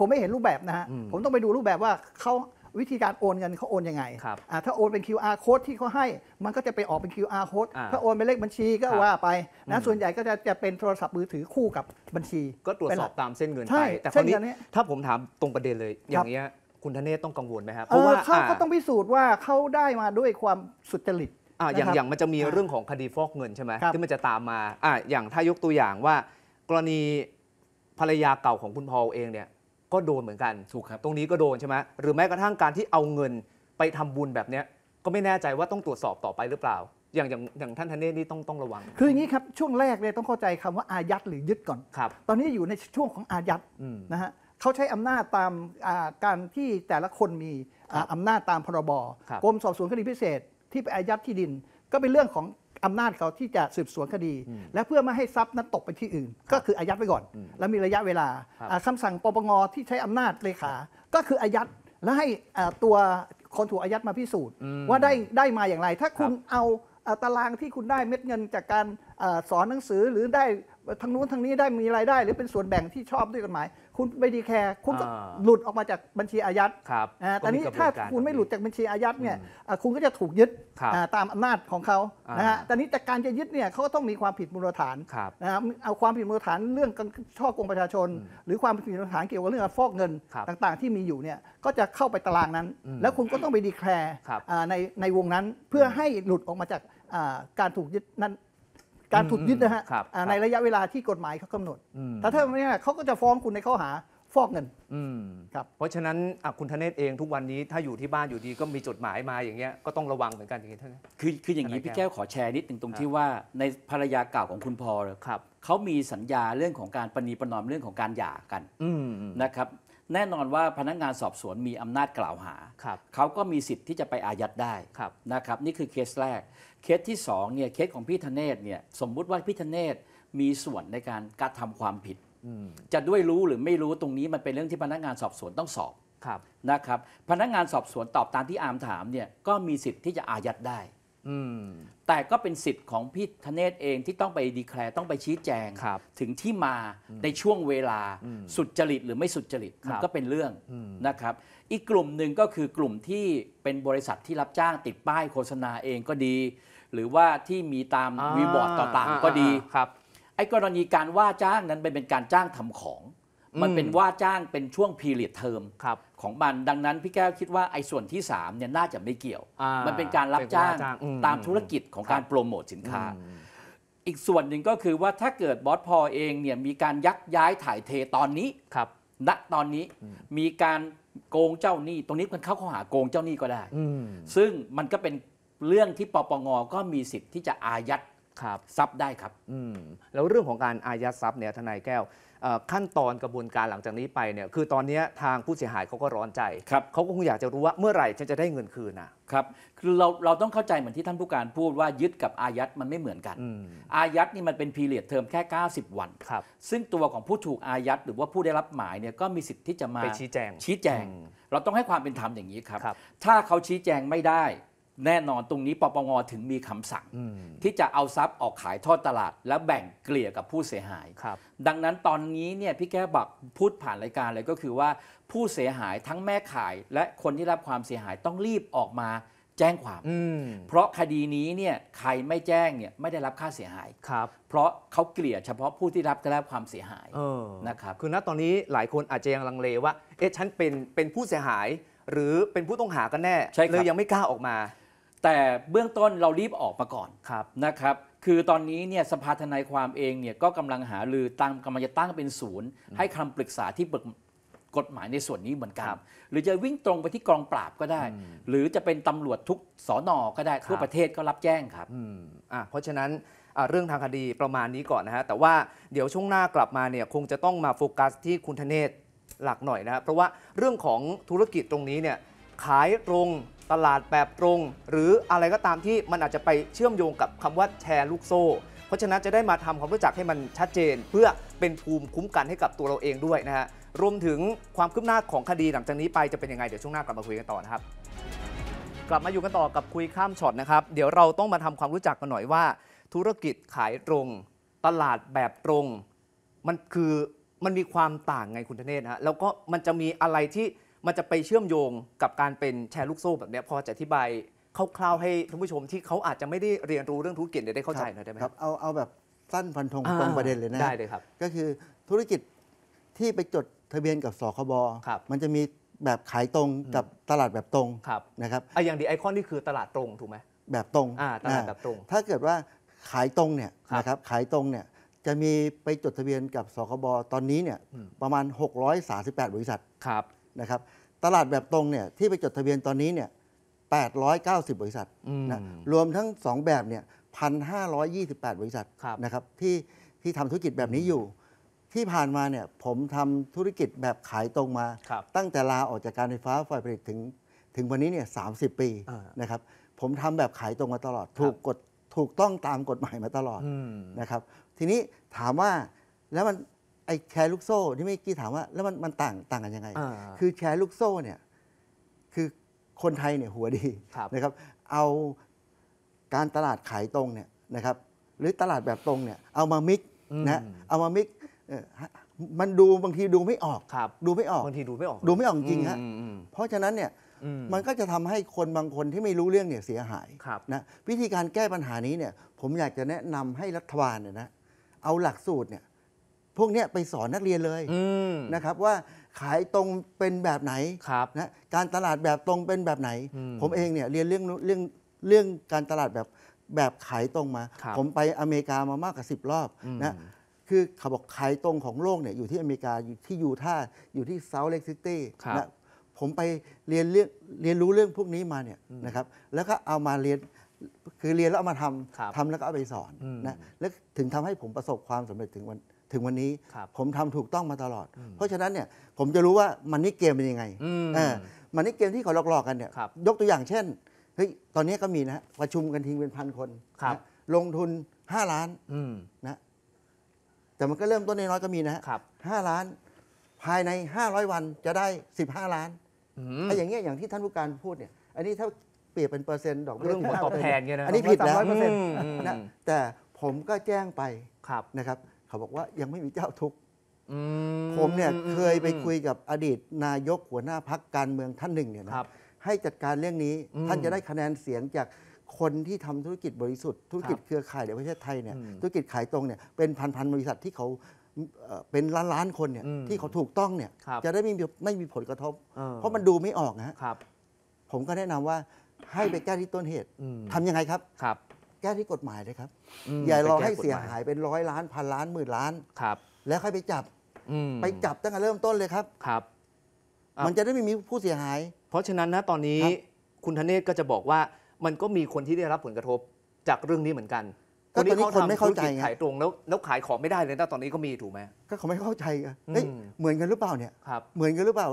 ผมไม่เห็นรูปแบบนะฮะ ผมต้องไปดูรูปแบบว่าเขาวิธีการโอนเงินเขาโอนยังไง ถ้าโอนเป็น QR code ที่เขาให้ มันก็จะไปออกเป็น QR code ถ้าโอนเป็นเลขบัญชีก็ว่าไปนะส่วนใหญ่ก็จะจะเป็นโทรศัพท์มือถือคู่กับบัญชี ก็ตรวจสอบตามเส้นเงินไปแต่คราวนี้ถ้าผมถามตรงประเด็นเลย อย่างเงี้ยคุณธเนศต้องกังวลไหมครับ เพราะว่าเขาต้องพิสูจน์ว่าเขาได้มาด้วยความสุจริตอ่าอย่างอย่างมันจะมีเรื่องของคดีฟอกเงินใช่ไหมที่มันจะตามมาอ่าอย่างถ้ายกตัวอย่างว่ากรณีภรรยาเก่าของคุณพอลเองเนี่ยก็โดนเหมือนกันถูกครับตรงนี้ก็โดนใช่ไหมหรือแม้กระทั่งการที่เอาเงินไปทำบุญแบบเนี้ยก็ไม่แน่ใจว่าต้องตรวจสอบต่อไปหรือเปล่า อย่างอย่างอย่างท่านธเนศนี่ต้องต้องระวัง คืออย่างนี้ครับ ช่วงแรกเนี่ยต้องเข้าใจคำว่าอายัดหรือยึดก่อนครับ ตอนนี้อยู่ในช่วงของอายัดนะฮะเขาใช้อำนาจตามการที่แต่ละคนมีอ่าอำนาจตามพรบกรมสอบสวนคดีพิเศษที่ไปอายัดที่ดินก็เป็นเรื่องของอำนาจเขาที่จะสืบสวนคดี และเพื่อไม่ให้ทรัพย์นั้นตกไปที่อื่น ก็คืออายัดไว้ก่อน แล้วมีระยะเวลาคำสั่งปปงที่ใช้อำนาจเลขาก็คืออายัดแล้วให้ตัวคนถูกอายัดมาพิสูจน์ว่าได้ได้มาอย่างไร ถ้าคุณเอาตารางที่คุณได้เม็ดเงินจากการสอนหนังสือหรือได้ทางนู้นทางนี้ได้มีรายได้ หรือเป็นส่วนแบ่งที่ชอบด้วยกฎหมายคุณไม่ดีแคร์คุณก็หลุดออกมาจากบัญชีอายัดครับอ่าแต่นี้ถ้าคุณไม่หลุดจากบัญชีอายัดเนี่ยคุณก็จะถูกยึดตามอำนาจของเขานะฮะแต่นี้แต่การจะยึดเนี่ยเขาก็ต้องมีความผิดมูลฐานนะครับเอาความผิดมูลฐานเรื่องการช่อกงประชาชน หรือความผิดมูลฐานเกี่ยวกับเรื่องการฟอกเงินต่างๆที่มีอยู่เนี่ยก็จะเข้าไปตารางนั้น แล้วคุณก็ต้องไปดีแคร์ในในวงนั้นเพื่อให้หลุดออกมาจากการถูกยึดนั้นการถูกยึดนะฮะในระยะเวลาที่กฎหมายเขากำหนด ถ้าเท่านี้เขาก็จะฟ้องคุณในข้อหาฟอกเงินครับ เพราะฉะนั้นคุณธเนศเองทุกวันนี้ถ้าอยู่ที่บ้านอยู่ดีก็มีจดหมายมาอย่างเงี้ยก็ต้องระวังเหมือนกันอย่างเงี้ย่คือคืออย่างนี้ พี่แก้วขอแชร์นิดนึงตรงที่ว่าในภรรยาเก่าของคุณพอครับเขามีสัญญาเรื่องของการปณีประนอมเรื่องของการหย่ากันนะครับแน่นอนว่าพนักงานสอบสวนมีอำนาจกล่าวหาเขาก็มีสิทธิ์ที่จะไปอายัดได้นะครับ นี่คือเคสแรกเคสที่2เนี่ยเคสของพี่ธเนศเนี่ยสมมุติว่าพี่ธเนศมีส่วนในการกระทำความผิดจะด้วยรู้หรือไม่รู้ตรงนี้มันเป็นเรื่องที่พนักงานสอบสวนต้องสอบนะครับพนักงานสอบสวนตอบตามที่อามถามเนี่ยก็มีสิทธิ์ที่จะอายัดได้แต่ก็เป็นสิทธิ์ของพี่ธเนศเองที่ต้องไปดีแคลร์ต้องไปชี้แจงถึงที่มาในช่วงเวลาสุดจริตหรือไม่สุดจริตมันก็เป็นเรื่องนะครับ อีกกลุ่มหนึ่งก็คือกลุ่มที่เป็นบริษัทที่รับจ้างติดป้ายโฆษณาเองก็ดีหรือว่าที่มีตามวีบอร์ดต่างๆก็ดีครับ ไอ้กรณีการว่าจ้างนั้นเป็นการจ้างทำของ มันเป็นว่าจ้างเป็นช่วงพีเรียดเทอมของมันดังนั้นพี่แก้วคิดว่าไอ้ส่วนที่3เนี่ยน่าจะไม่เกี่ยว มันเป็นการรับจ้างตามธุรกิจของการโปรโมทสินค้า อีกส่วนหนึ่งก็คือว่าถ้าเกิด บอสพอเองเนี่ยมีการยักย้ายถ่ายเทตอนนี้ครับ ณตอนนี้มีการโกงเจ้าหนี้ตรงนี้มันเข้าข้อหาโกงเจ้าหนี้ก็ได้ ซึ่งมันก็เป็นเรื่องที่ปปงก็มีสิทธิ์ที่จะอายัดครับทรัพย์ได้ครับ อืมแล้วเรื่องของการอายัดทรัพย์เนี่ยทนายแก้วขั้นตอนกระบวนการหลังจากนี้ไปเนี่ย คือตอนนี้ทางผู้เสียหายเขาก็ร้อนใจเขาก็คงอยากจะรู้ว่าเมื่อไหร่ฉันจะได้เงินคืนนะครับคือเราเราต้องเข้าใจเหมือนที่ท่านผู้การพูดว่ายึดกับอายัดมันไม่เหมือนกันออายัดนี่มันเป็นพีเรียดเทอมแค่ 90วันครับซึ่งตัวของผู้ถูกอายัดหรือว่าผู้ได้รับหมายเนี่ยก็มีสิทธิ์ที่จะมาไปชี้แจงชี้แจง เราต้องให้ความเป็นธรรมอย่างนี้ครับครับถ้าเขาชี้แจงไม่ได้แน่นอนตรงนี้ปปงถึงมีคำสั่งที่จะเอาทรัพย์ออกขายทอดตลาด และแบ่งเกลี่ยกับผู้เสียหายครับ ดังนั้นตอนนี้เนี่ยพี่แก้บักพูดผ่านรายการเลยก็คือว่า ผู้เสียหายทั้งแม่ขาย และคนที่รับความเสียหายต้องรีบออกมาแจ้งความเพราะคดีนี้เนี่ยใครไม่แจ้งเนี่ยไม่ได้รับค่าเสียหายครับ เพราะเขาเกลี่ยเฉพาะผู้ที่รับได้รับความเสียหายนะครับคือณตอนนี้หลายคนอาจจะยังลังเลว่า เอ๊ะฉันเป็นเป็นผู้เสียหาย หรือเป็นผู้ต้องหากันแน่เลยยังไม่กล้าออกมาแต่เบื้องต้นเรารีบออกมาก่อนครับนะครับคือตอนนี้เนี่ยสภาทนายความเองเนี่ยก็กำลังหารือตั้งกำลังจะตั้งเป็นศูนย์ ให้คำปรึกษาที่ปรึกกฎหมายในส่วนนี้เหมือนกันหรือจะวิ่งตรงไปที่กองปราบก็ได้ หรือจะเป็นตำรวจทุกสอนอก็ได้ทั่วประเทศก็รับแจ้งครับอ่าเพราะฉะนั้นเรื่องทางคดีประมาณนี้ก่อนนะฮะแต่ว่าเดี๋ยวช่วงหน้ากลับมาเนี่ยคงจะต้องมาโฟกัสที่คุณธเนศหลักหน่อยนะเพราะว่าเรื่องของธุรกิจตรงนี้เนี่ยขายตรงตลาดแบบตรง หรืออะไรก็ตามที่มันอาจจะไปเชื่อมโยงกับคำว่าแชร์ลูกโซ่ เพราะฉะนั้นจะได้มาทำความรู้จักให้มันชัดเจนเพื่อเป็นภูมิคุ้มกันให้กับตัวเราเองด้วยนะฮะรวมถึงความคืบหน้าของคดีหลังจากนี้ไปจะเป็นยังไง เดี๋ยวช่วงหน้ากลับมาคุยกันต่อนะครับกลับมาอยู่กันต่อกับคุยข้ามช็อตนะครับเดี๋ยวเราต้องมาทำความรู้จักกันหน่อยว่าธุรกิจขายตรง ตลาดแบบตรง มันคือมันมีความต่างไงคุณธเนศฮะแล้วก็มันจะมีอะไรที่มันจะไปเชื่อมโยงกับการเป็นแชร์ลูกโซ่แบบนี้พอจะอธิบายคร่าวๆให้ท่านผู้ชมที่เขาอาจจะไม่ได้เรียนรู้เรื่องธุรกิจได้เข้าใจหน่อยได้ไหมครับเอาเอาแบบสั้นฟันธงตรงประเด็นเลยนะได้เลยครับก็คือธุรกิจที่ไปจดทะเบียนกับสคบมันจะมีแบบขายตรงกับตลาดแบบตรงนะครับไออย่างดีไอคอนนี่คือตลาดตรงถูกไหมแบบตรงตลาดแบบตรง ถ้าเกิดว่าขายตรงเนี่ยนะครับขายตรงเนี่ยจะมีไปจดทะเบียนกับสคบตอนนี้เนี่ยประมาณ638บริษัทครับนะครับตลาดแบบตรงเนี่ยที่ไปจดทะเบียนตอนนี้เนี่ย 890 บริษัทนะรวมทั้ง2แบบเนี่ย1,528บริษัทนะครับ ที่ที่ทำธุรกิจแบบนี้อยู่ ที่ผ่านมาเนี่ยผมทำธุรกิจแบบขายตรงมา ตั้งแต่ลาออกจากการไฟฟ้าฝ่ายผลิตถึงถึงวันนี้เนี่ย30 ปีนนะครับผมทำแบบขายตรงมาตลอดถูกกฎถูกต้องตามกฎหมายมาตลอดนะครับ ทีนี้ถามว่าแล้วมันไอ้แชร์ลูกโซ่ที่เมื่อกี้ถามว่า แล้วมันมันต่างต่างกันยังไง คือแชร์ลูกโซ่เนี่ยคือคนไทยเนี่ยหัวดีนะครับ เอาการตลาดขายตรงเนี่ยนะครับหรือตลาดแบบตรงเนี่ย เอามามิกนะเอามามิกมันดูบางทีดูไม่ออกดูไม่ออกบางทีดูไม่ออก ดูไม่ออกจริงฮะเพราะฉะนั้นเนี่ยมันก็จะทำให้คนบางคนที่ไม่รู้เรื่องเนี่ยเสียหายนะวิธีการแก้ปัญหานี้เนี่ย ผมอยากจะแนะนำให้รัฐบาลเนี่ยนะเอาหลักสูตรเนี่ยพวกนี้ไปสอนนักเรียนเลยนะครับ ว่าขายตรงเป็นแบบไหนครับนะการตลาดแบบตรงเป็นแบบไหน ผมเองเนี่ยเรียนเรื่องเรื่องเรื่องการตลาดแบบแบบขายตรงมา ผมไปอเมริกามามากกว่าสิบรอบนะคือเขาบอกขายตรงของโลกเนี่ยอยู่ที่อเมริกา อยู่ที่ยูท่าอยู่ที่เซาท์เลกซิตี้นะผมไปเรียนเรื่องเรียนรู้เรื่องพวกนี้มาเนี่ยนะครับ แล้วก็เอามาเรียนคือเรียนแล้วเอามาทำทำแล้วก็เอาไปสอนนะแล้วถึงทำให้ผมประสบความสำเร็จถึงวันถึงวันนี้ผมทำถูกต้องมาตลอด เพราะฉะนั้นเนี่ย ผมจะรู้ว่ามันนี่เกมเป็นยังไงมันนี่เกมที่เขาหลอก ๆ กันเนี่ยยกตัวอย่างเช่นเฮ้ยตอนนี้ก็มีนะ ประชุมกันทิ้งเป็นพันคนนะลงทุนห้าล้านนะ แต่มันก็เริ่มต้นน้อยๆก็มีนะห้าล้าน ภายในห้าร้อยวันจะได้สิบห้าล้านไรอย่างเงี้ยอย่างที่ท่านผู้การพูดเนี่ย อันนี้ถ้าเปรียบเป็นเปอร์เซ็นต์ดอกเบี้ยเรื่องผลตอบแทนเนี้ยนะอันนี้ผิดแล้วนะแต่ผมก็แจ้งไปนะครับขาบอกว่ายังไม่มีเจ้าทุกข์ผมเนี่ยเคยไปคุยกับอดีต นายกหัวหน้าพักการเมืองท่านหนึ่ง เนี่ยนะให้จัดการเรื่องนี้ท่านจะได้คะแนนเสียงจากคนที่ทำธุรกิจบริสุทธิ์ ธุรกิจเครือข่ายในประเทศไทยเนี่ยธุรกิจขายตรงเนี่ยเป็นพันๆบริษัทที่เขาเป็นล้านล้านคนเนี่ยที่เขาถูกต้องเนี่ย จะได้ไม่มีไม่มีผลกระทบ เพราะมันดูไม่ออกนะผมก็แนะนำว่าให้ไปแก้ที่ต้นเหตุทํำยังไงครับแก้ที่กฎหมายเลยครับอย่ารอให้เสียหายเป็นร้อยล้านพันล้านหมื่นล้านครับ แล้วค่อยไปจับไปจับตั้งแต่เริ่มต้นเลยครับ ครับ มันจะได้ไม่มีผู้เสียหาย เพราะฉะนั้นนะตอนนี้คุณธเนศก็จะบอกว่ามันก็มีคนที่ได้รับผลกระทบ จากเรื่องนี้เหมือนกันคตอนนี้คนไม่เข้าใจขายตรงแล้วแล้วขายของไม่ได้เลยนะตอนนี้ก็มีถูกไหมก็เขาไม่เข้าใจเฮ้ยเหมือนกันหรือเปล่าเนี่ยเหมือนกันหรือเปล่า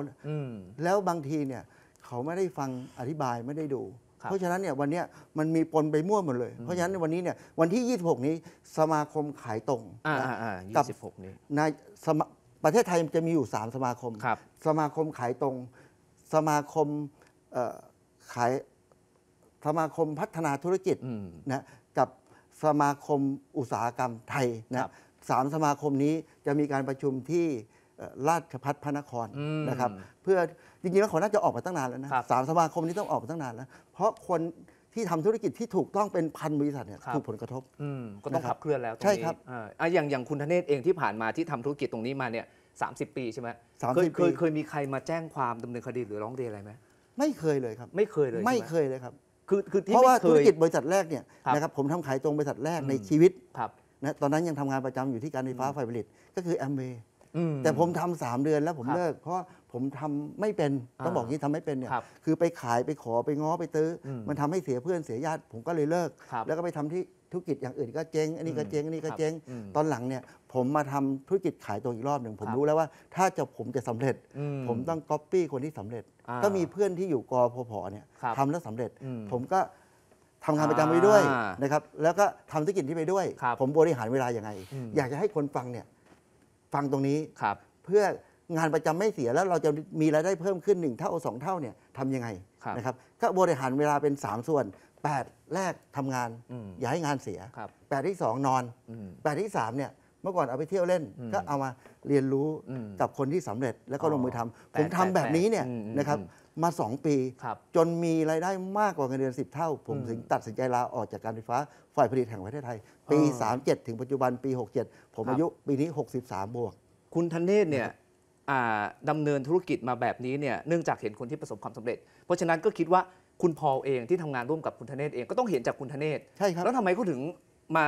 แล้วบางทีเนี่ย เขาไม่ได้ฟังอธิบายไม่ได้ดูเพราะฉะนั้นเนี่ยวันนี้มันมีปนไปมั่วหมดเลย เพราะฉะนั้นวันนี้เนี่ยวันที่ 26 นี้สมาคมขายตรงกับ26นี้ในประเทศไทยจะมีอยู่3สมาคมสมาคมขายตรง สมาคมขายสมาคมพัฒนาธุรกิจนะกับสมาคมอุตสาหกรรมไทยนะสามสมาคมนี้จะมีการประชุมที่ราชพัฒพระนครนะครับเพื่อจริงๆแล้วเขาน่าจะออกมาตั้งนานแล้วนะสามสมาคมนี้ต้องออกมาตั้งนานแล้วเพราะคนที่ทำธุรกิจที่ถูกต้องเป็นพันบริษัทเนี่ยถูกผลกระทบก็ต้องขับเคลื่อนแล้วใช่ครับอ่าอย่างอย่างคุณธเนศเองที่ผ่านมาที่ทำธุรกิจตรงนี้มาเนี่ยสาปีใช่ไหมเคยเคยเคยมีใครมาแจ้งความดำเนินคดีหรือร้องเรียนอะไรไหมไม่เคยเลยครับไม่เคยเลยไม่เคยเลยครับคือคือเพราะว่าธุรกิจบริษัทแรกเนี่ยนะครับผมทำขายตรงบริษัทแรกในชีวิตนะตอนนั้นยังทำงานประจำอยู่ที่การไฟฟ้าฝ่ายผลิตก็คือแอมเบแต่ผมทำสามเดือนแล้วผมเลิกเพราะผมทำไม่เป็น ต้องบอกงี้ทำไม่เป็นเนี่ยคือไปขายไปขอไปง้อไปตื้อ มันทำให้เสียเพื่อนเสียญาติ ผมก็เลยเลิกแล้วก็ไปทำที่ธุรกิจอย่างอื่นก็เจ๊ง อันนี้ก็เจ๊งอันนี้ก็เจ๊งตอนหลังเนี่ย ผมมาทำธุรกิจขายตัวอีกรอบหนึ่งผมรู้แล้วว่าถ้าจะผมจะสำเร็จ ผมต้องก๊อปปี้คนที่สำเร็จ ก็มีเพื่อนที่อยู่กอพพเนี่ยทำแล้วสำเร็จ ผมก็ทำงานประจำไปด้วยนะครับแล้วก็ทำธุรกิจที่ไปด้วย ผมบริหารเวลาอย่างไง อยากจะให้คนฟังเนี่ยฟังตรงนี้ครับเพื่องานประจำไม่เสียแล้วเราจะมีรายได้เพิ่มขึ้น 1 เท่า 2 เท่าเนี่ยทำยังไง นะครับ ก็บริหารเวลาเป็น 3 ส่วน 8 แรกทำงานอย่าให้งานเสียแปดที่ 2 นอนแปดที่ 3 เนี่ย เมื่อก่อนเอาไปเที่ยวเล่น ก็เอามาเรียนรู้กับคนที่สำเร็จแล้วก็ลงมือทำาผมทำแแบบนี้เนี่ยนะครับมา 2 ปีจนมีรายได้มากกว่าเงินเดือน10 เท่า ผมถึงตัดสินใจลาออกจากการไฟฟ้าฝ่ายผลิตแห่งประเทศไทย ปีเ37 ถึงปัจจุบันปี 67 ผมอายุปีนี้ 63 บวก คุณธเนศเนี่ยดำเนินธุรกิจมาแบบนี้เนี่ยเนื่องจากเห็นคนที่ประสบความสำเร็จ เพราะฉะนั้นก็คิดว่าคุณพอลเองที่ทำงานร่วมกับคุณธเนศเองก็ต้องเห็นจากคุณธเนศใช่ครับแล้วทำไมเขาถึงมา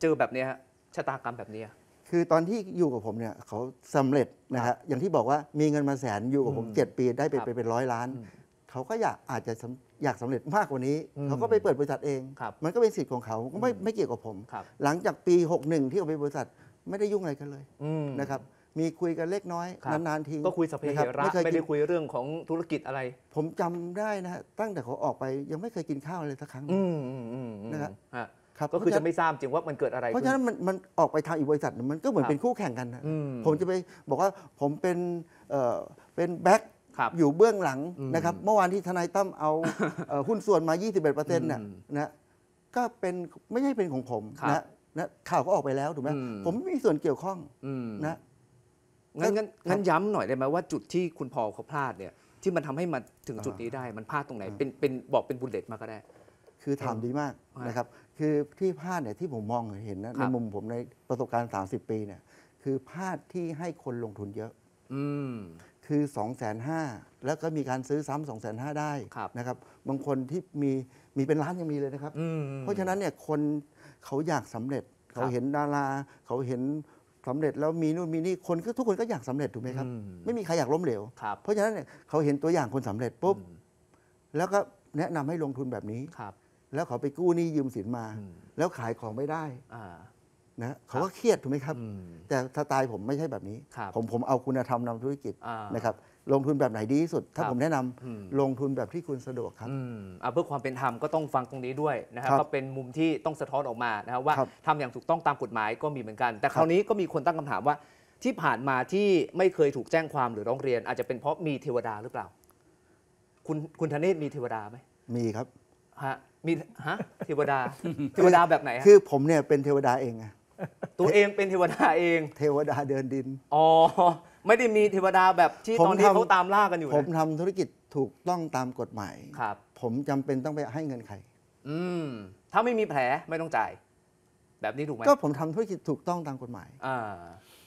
เจอแบบนี้ฮะชะตากรรมแบบนี้ยคือตอนที่อยู่กับผมเนี่ย เขาสำเร็จนะฮะอย่างที่บอกว่ามีเงินมาแสนอยู่กับผมเดปีได้ไปเป็นร้อยล้าน เขาก็อยากอาจจะอยากสำเร็จมากกว่านี้ เขาก็ไปเปิดบริษัทเองมันก็เป็นสิทธิ์ของเขาก็ไม่ไม่เกี่ยวกับผมหลังจากปี 61 ที่ขาไปบริษัทไม่ได้ยุ่งอะไรกันเลยนะครับ มีคุยกันเล็กน้อยนานๆที ก็คุยสเปเหระไม่ได้คุยเรื่องของธุรกิจอะไร ผมจำได้นะตั้งแต่เขาออกไปยังไม่เคยกินข้าวเลยสักครั้งนะครับครับก็คือจะไม่ทราบจริงว่ามันเกิดอะไร เพราะฉะนั้นมันมันออกไปทางอีกบริษัทมันก็เหมือนเป็นคู่แข่งกันนะผมจะไปบอกว่าผมเป็นเออเป็นแบ็คอยู่เบื้องหลังนะครับ เมื่อวานที่ทนายตั้มเอา หุ้นส่วนมา 21%เนี่ยนะก็เป็นไม่ใช่เป็นของผมนะนะข่าวก็ออกไปแล้วถูกไหมผมไม่มีส่วนเกี่ยวข้องนะงั้นงั้นย้ำหน่อยได้ไหมว่าจุดที่คุณพอเขาพลาดเนี่ย ที่มันทำให้มาถึงจุดนี้ได้ มันพลาดตรงไหนเป็นเป็นบอกเป็นบุลเลตมาก็ได้คือถามดีมากนะครับคือที่พลาดเนี่ยที่ผมมองเห็นนะในมุมผมในประสบการณ์30ปีเนี่ย คือพลาดที่ให้คนลงทุนเยอะอคือ2องแสนห้าแล้วก็มีการซื้อซ้ำสองแสนห้าได้นะครับ บางคนที่มีมีเป็นล้านยังมีเลยนะครับเพราะฉะนั้นเนี่ยคนเขาอยากสำเร็จ เขาเห็นดารา เขาเห็นสำเร็จแล้วมีนู่นมีนี่คนทุกคนก็อยากสำเร็จถูกไหมครับ ไม่มีใครอยากล้มเหลวเพราะฉะนั้นเนี่ยเขาเห็นตัวอย่างคนสำเร็จปุ๊บแล้วก็แนะนำให้ลงทุนแบบนี้ครับแล้วเขาไปกู้หนี้ยืมสินมา แล้วขายของไม่ได้อนะ เขาก็เครียดถูกไหมครับ แต่้าตายผมไม่ใช่แบบนี้ผมผมเอาคุณธรรมนำธุรกิจนะครับ ลงทุนแบบไหนดีที่สุด ถ้าผมแนะนำาลงทุนแบบที่คุณสะดวกครับเพื่อความเป็นธรรมก็ต้องฟังตรงนี้ด้วยนะครับ ก็เป็นมุมที่ต้องสะท้อนออกมานะครับ ว่าทำทำอย่างถูกต้องตามกฎหมายก็มีเหมือนกัน แต่คราวนี้ก็มีคนตั้งคำถามว่า ที่ผ่านมาที่ไม่เคยถูกแจ้งความหรือร้องเรียนอาจจะเป็นเพราะมีเทวดาหรือเปล่า คุณคุณธเนศมีเทวดาไหมมีครับฮะมีฮะเทวดาเทวดาแบบไหนะคือผมเนี่ยเป็นเทวดาเองไงตัวเองเป็นเทวดาเอง เทวดาเดินดินอ๋อไม่ได้มีเทวดาแบบที่ตอนนี้เขาตามล่ากันอยู่ ผมทำธุรกิจถูกต้องตามกฎหมายครับผมจำเป็นต้องไปให้เงินใครอืมถ้าไม่มีแผลไม่ต้องจ่ายแบบนี้ถูกไหมก็ผมทำธุรกิจถูกต้องตามกฎหมายอ่า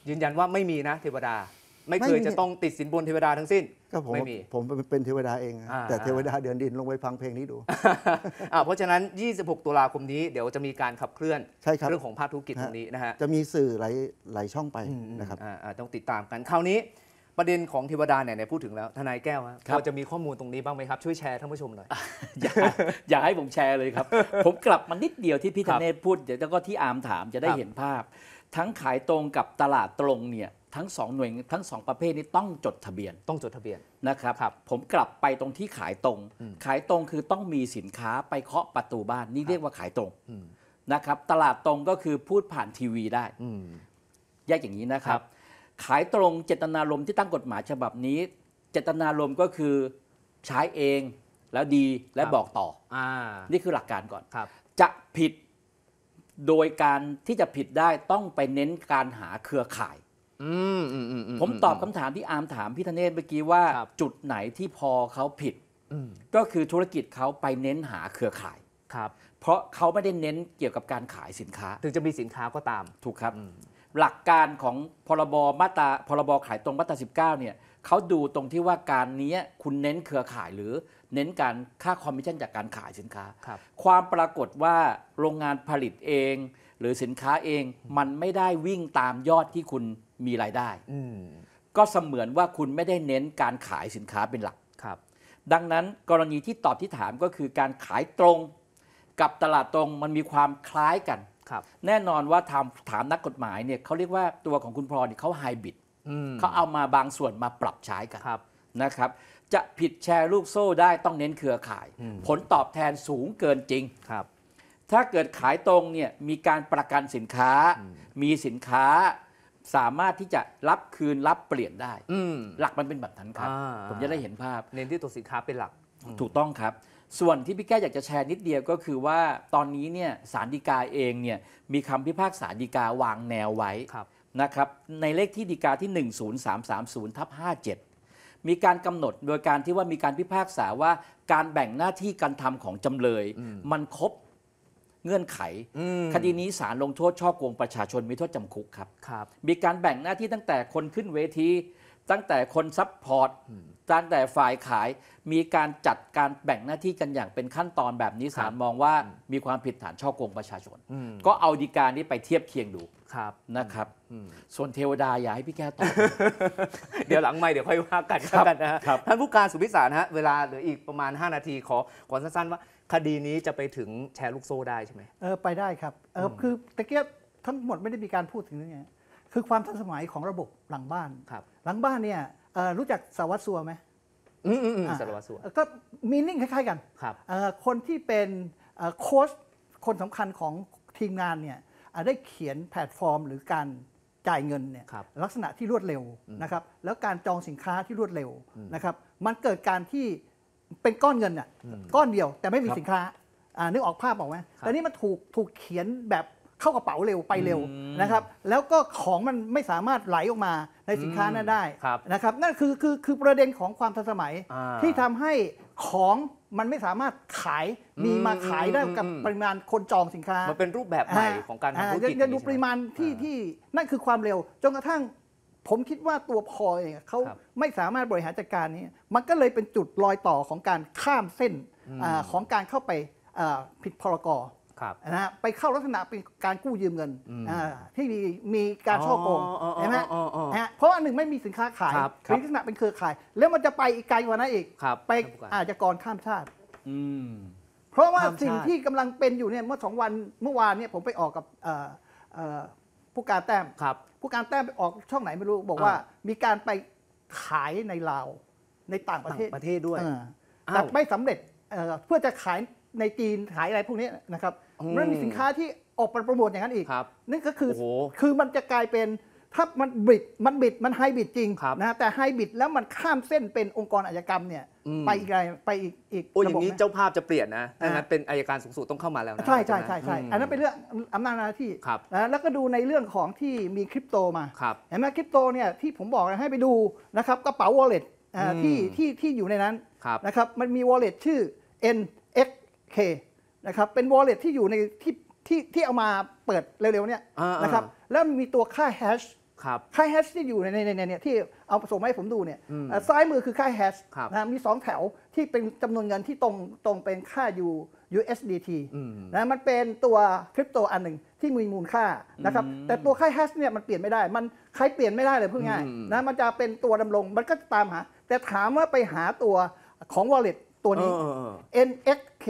ยืนยันว่าไม่มีนะเทวดาไม่เคยจะต้องติดสินบนเทวดาทั้งสิ้นก็ผมไม่มีผมเป็นเทวดาเองอแต่เทวดาเดือนดินลงไปฟังเพลงนี้ดูเพราะฉะนั้น 26ตุลาคมนี้เดี๋ยวจะมีการขับเคลื่อนรเรื่องของภาคธุรกิจตรงนี้นะฮะจะมีสื่อหลายหลายช่องไปนะครับต้องติดตามกัน คราวนี้ประเด็นของเทวดาเนี่ยไหนพูดถึงแล้วทนายแก้วครับเราจะมีข้อมูลตรงนี้บ้างไหมครับช่วยแชร์ท่านผู้ชมหน่อยอย่าอย่าให้ผมแชร์เลยครับ ผมกลับมานิดเดียวที่พี่ธเนศพูด เดี๋ยวแล้วก็ที่อาร์มถามจะได้เห็นภาพ ทั้งขายตรงกับตลาดตรงเนี่ยทั้งสองหน่วยทั้งสองประเภทนี้ต้องจดทะเบียน ต้องจดทะเบียนนะครับรบผมกลับไปตรงที่ขายตรง ขายตรงคือต้องมีสินค้าไปเคาะประตูบ้านนี่เรียกว่าขายตรงนะครับ ตลาดตรงก็คือพูดผ่านทีวีได้ แยกอย่างนี้นะครับ ขายตรงเจตนารมณ์ที่ตั้งกฎหมายฉบับนี้ เจตนารมณ์ก็คือใช้เองแล้วดีและบอกต่ออนี่คือหลักการก่อน จะผิดโดยการที่จะผิดได้ต้องไปเน้นการหาเครือข่ายผมตอบคำถามที่อาร์มถามพี่ธเนศเมื่อกี้ว่าจุดไหนที่พอเขาผิด ก็คือธุรกิจเขาไปเน้นหาเครือข่ายครับ เพราะเขาไม่ได้เน้นเกี่ยวกับการขายสินค้า ถึงจะมีสินค้าก็ตาม ถูกครับหลักการของพรบมาตราพรบขายตรงมาตรา19เนี่ยเขาดูตรงที่ว่าการนี้คุณเน้นเครือข่ายหรือเน้นการค่าคอมมิชชั่น จากการขายสินค้าความปรากฏว่าโรงงานผลิตเองหรือสินค้าเองมันไม่ได้วิ่งตามยอดที่คุณมีรายได้ ก็เสมือนว่าคุณไม่ได้เน้นการขายสินค้าเป็นหลักครับ ดังนั้นกรณีที่ตอบที่ถามก็คือการขายตรงกับตลาดตรงมันมีความคล้ายกันครับ แน่นอนว่าถามถามนักกฎหมายเนี่ยเขาเรียกว่าตัวของคุณพรเนี่ยเขาไฮบริดเขาเอามาบางส่วนมาปรับใช้กันนะครับ จะผิดแชร์ลูกโซ่ได้ต้องเน้นเครือข่าย ผลตอบแทนสูงเกินจริงครับถ้าเกิดขายตรงเนี่ยมีการประกันสินค้า มีสินค้าสามารถที่จะรับคืนรับเปลี่ยนได้หลักมันเป็นแบบนั้นครับผมจะได้เห็นภาพเน้นที่ตัวสินค้าเป็นหลักถูกต้องครับ ส่วนที่พี่แก้อยากจะแชร์นิดเดียวก็คือว่าตอนนี้เนี่ยสารดีกาเองเนี่ยมีคำพิพากษาดีกาวางแนวไว้นะครับ ในเลขที่ดีกาที่ 10330ทับ57 มีการกำหนดโดยการที่ว่ามีการพิพากษาว่าการแบ่งหน้าที่การทำของจำเลยมันครบเงื่อนไข คดีนี้ศาลลงโทษช่อโกงประชาชนมีโทษจำคุกครับรบมีการแบ่งหน้าที่ตั้งแต่คนขึ้นเวที ตั้งแต่คนซับพอร์ต ตั้งแต่ฝ่ายขาย มีการจัดการแบ่งหน้าที่กันอย่างเป็นขั้นตอนแบบนี้ศาลมองว่ามีความผิดฐานช่อโกงประชาชน ก็เอาดีการนี้ไปเทียบเคียงดูครับนะครับส่วนเทวดาอย่าให้พี่แก้วตอบเดี๋ยวหลังไม่ เดี๋ยวค่อยว่ากันครับกันนะฮะรบท่านผู้การสุพิสารฮะเวลาเหลืออีกประมาณ 5 นาทีขอขอสั้นๆว่า คดีนี้จะไปถึงแชร์ลูกโซ่ได้ใช่ไหมเออไปได้ครับเออคือตะเกียบทั้งหมดไม่ได้มีการพูดถึงเรื่องนี้คือความทันสมัยของระบบหลังบ้านครับ หลังบ้านเนี่ยรู้จักสวัวัิ์สัวไหมอืมอืมสวัสัวก็มีนิ่งคล้ายๆ กันครับคนที่เป็นโค้ชคนสำคัญของทีมงานเนี่ยได้เขียนแพลตฟอร์มหรือการจ่ายเงินเนี่ยลักษณะที่รวดเร็วนะครับ แล้วการจองสินค้าที่รวดเร็วนะครับ มันเกิดการที่เป็นก้อนเงินน่ยก้อนเดียว แต่ไม่มีสินค้านึกออกภาพออกไหมแต่นี่มันถูกถูกเขียนแบบเข้ากระเป๋าเร็วไปเร็วนะครับ แล้วก็ของมันไม่สามารถไหลออกมาในสินค้านั้นได้นะครับนั่นคือคือคือประเด็นของความทันสมัยที่ทำให้ของมันไม่สามารถขายมีมาขายได้กับปริมาณคนจองสินค้า มันเป็นรูปแบบใหม่ของการทำธุรกิจจะดูปริมาณที่ที่นั่นคือความเร็วจนกระทั่งผมคิดว่าตัวพอเองเขาไม่สามารถบริหารจัดการนี้มันก็เลยเป็นจุดรอยต่อของการข้ามเส้นอของการเข้าไปผิดพรกรนะฮะไปเข้าลักษณะเป็นการกู้ยืมเงินที่มีมีการช่อโกงใช่ไหมฮะเพราะอันหนึ่งไม่มีสินค้าขาย มีลักษณะเป็นเครือข่าย แล้วมันจะไปอีกไกลกว่านั้นอีกไปอาจจะกรข้ามชาติ เพราะว่าสิ่งที่กำลังเป็นอยู่เนี่ยเมื่อสองวันเมื่อวานเนี่ย ผมไปออกกับผู้การแต้มผู้การแต้มไปออกช่องไหนไม่รู้ บอกว่ามีการไปขายในลาวในต่างประเทศประเทศด้วยแต่ไม่สำเร็จเพื่อจะขายในจีนขายอะไรพวกนี้นะครับมันมีสินค้าที่ออกมาโปรโมทอย่างนั้นอีกนั่นก็คือคือมันจะกลายเป็นถ้ามันบิดมันบิดมันไฮบิดจริงนะฮะแต่ไฮบิดแล้วมันข้ามเส้นเป็นองค์กรอายกรรมเนี่ยไปอีกไไปอีกอีกโอ้อย่างนี้เจ้าภาพจะเปลี่ยนนะนะเป็นอายการสูงสุดต้องเข้ามาแล้วนะใช่ใช่ใช่ใช่อันนั้นเป็นเรื่องอำนาจหน้าที่ แล้วก็ดูในเรื่องของที่มีคริปโตมาเห็นไหมคริปโตเนี่ยที่ผมบอกให้ไปดูนะครับกระเป๋าวอลเล็ตที่ที่ที่อยู่ในนั้นนะครับมันมีวอลเล็ตชื่อ NXK นะครับ เป็นวอลเล็ตที่อยู่ในที่ที่ที่เอามาเปิดเร็วๆเนี่ยนะครับ แล้วมีตัวค่าแฮชค่าแฮชที่อยู่ในในในเนี่ยที่เอาส่งมาให้ผมดูเนี่ย ซ้ายมือคือค่าแฮชนะมี 2 แถวที่เป็นจำนวนเงินที่ตรงตรงเป็นค่าอยู่ USDT นะ มันเป็นตัวคริปโต อันหนึ่งที่มีมูลค่านะครับ แต่ตัวค่าแฮชเนี่ยมันเปลี่ยนไม่ได้ มันใครเปลี่ยนไม่ได้เลยเพื่อง่ายนะ มันจะเป็นตัวดำรงมันก็ตามหา แต่ถามว่าไปหาตัวของ wallet ตัวนี้ NXK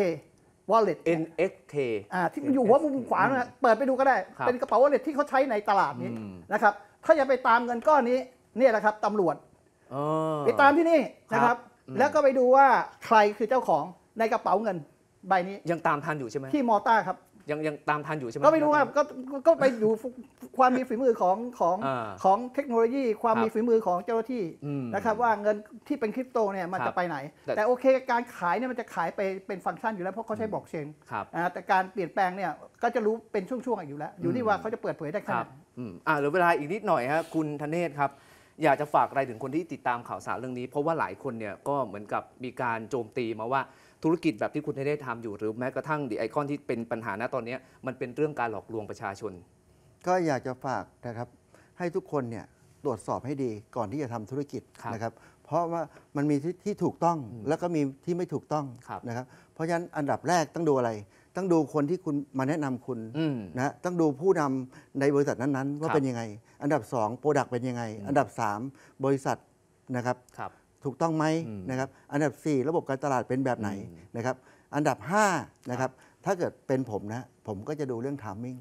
วอลเล็ต NXT อ่าที่มันอยู่หัวมุมขวาเนี่ยเปิดไปดูก็ได้ เป็นกระเป๋าวอลเล็ตที่เขาใช้ในตลาดนี้นะครับ ถ้าอยากไปตามเงินก้อนนี้เนี่ยแหละครับตำรวจ ไปตามที่นี่นะครับ แล้วก็ไปดูว่าใครคือเจ้าของในกระเป๋าเงินใบนี้ยังตามทันอยู่ใช่ไหมที่มอต้าครับยังยังตามทันอยู่ใช่ไหมก็ไม่รู้ครับก็ก็ไปอยู่ความมีฝีมือของของอของเทคโนโลยีความมีฝีมือของเจ้าหน้าที่นะครับ ว่าเงินที่เป็นคริปโตเนี่ยมันจะไปไหน แต่แต่โอเคการขายเนี่ยมันจะขายไปเป็นฟังก์ชันอยู่แล้วเพราะเขาใช้บล็อกเชนคแต่การเปลี่ยนแปลงเนี่ยก็จะรู้เป็นช่วงๆอยู่แล้ว อยู่ที่ว่าเขาจะเปิดเผยได้ขครับไหนอ่าหรือเวลาอีกนิดหน่อยฮะคุณธเนศครับอยากจะฝากอะไรถึงคนที่ติดตามข่าวสารเรื่องนี้ เพราะว่าหลายคนเนี่ยก็เหมือนกับมีการโจมตีมาว่าธุรกิจแบบที่คุณได้ทำอยู่หรือแม้กระทั่งดีไอคอนที่เป็นปัญหาณตอนนี้มันเป็นเรื่องการหลอกลวงประชาชน ก็อยากจะฝากนะครับ ให้ทุกคนเนี่ยตรวจสอบให้ดีก่อนที่จะทำธุรกิจนะครับเพราะว่ามันมีที่ถูกต้องแล้วก็มีที่ไม่ถูกต้องนะครับ เพราะฉะนั้นอันดับแรกต้องดูอะไรต้องดูคนที่คุณมาแนะนำคุณนะต้องดูผู้นำในบริษัทนั้นๆว่าเป็นยังไง อันดับ2โปรดักต์เป็นยังไงอันดับ 3 บริษัทนะครับถูกต้องไหมนะครับอันดับ 4 ระบบการตลาดเป็นแบบไหนนะครับอันดับ5นะครับถ้าเกิดเป็นผมนะผมก็จะดูเรื่องทามมิ่ง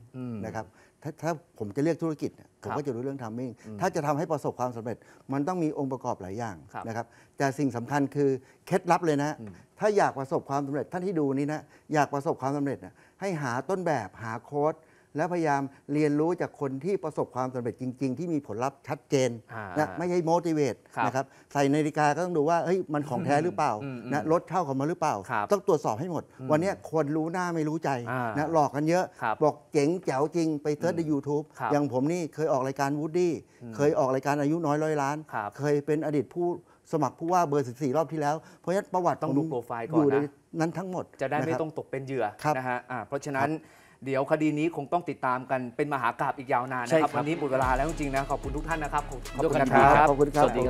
นะครับถ้าถ้าผมจะเรียกธุรกิจผมก็จะดูเรื่องทามมิ่งถ้าจะทำให้ประสบความสำเร็จ มันต้องมีองค์ประกอบหลายอย่างนะครับแต่สิ่งสำคัญคือเคล็ดลับเลยนะ ถ้าอยากประสบความสำเร็จท่านที่ดูนี้นะอยากประสบความสำเร็จนะให้หาต้นแบบหาโค้ดและพยายามเรียนรู้จากคนที่ประสบความสำเร็จจริง ๆ ที่มีผลลัพธ์ชัดเจนนะไม่ใช่ motivate นะครับใส่นาฬิกาก็ต้องดูว่าเฮ้ยมันของแท้หรือเปล่านะรถเข่าของมาหรือเปล่า ต้องตรวจสอบให้หมด วันนี้คนรู้หน้าไม่รู้ใจนะหลอกกันเยอะ บอกเจ๋งแจ๋วจริงไปเซิร์ชใน YouTube อย่างผมนี่เคยออกรายการวูดดี้เคยออกรายการอายุน้อยร้อยล้านเคยเป็นอดีตผู้สมัครผู้ว่าเบอร์14รอบที่แล้วเพราะฉะนั้นประวัติต้องดูโปรไฟล์ก่อนนะนั้นทั้งหมดจะได้ไม่ต้องตกเป็นเหยื่อนะฮะเพราะฉะนั้นเดี๋ยวคดีนี้คงต้องติดตามกันเป็นมหากราบอีกยาวนานนะครับ วันนี้หมดเวลาแล้วจริงๆนะขอบคุณทุกท่านนะครับขอบคุณนครับขอบคุณครับ สวัคดี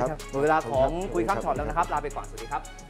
ครับหมดเวลาของคุยข้ามช็อตแล้วนะครับลาไปก่อน สวัสดีครับ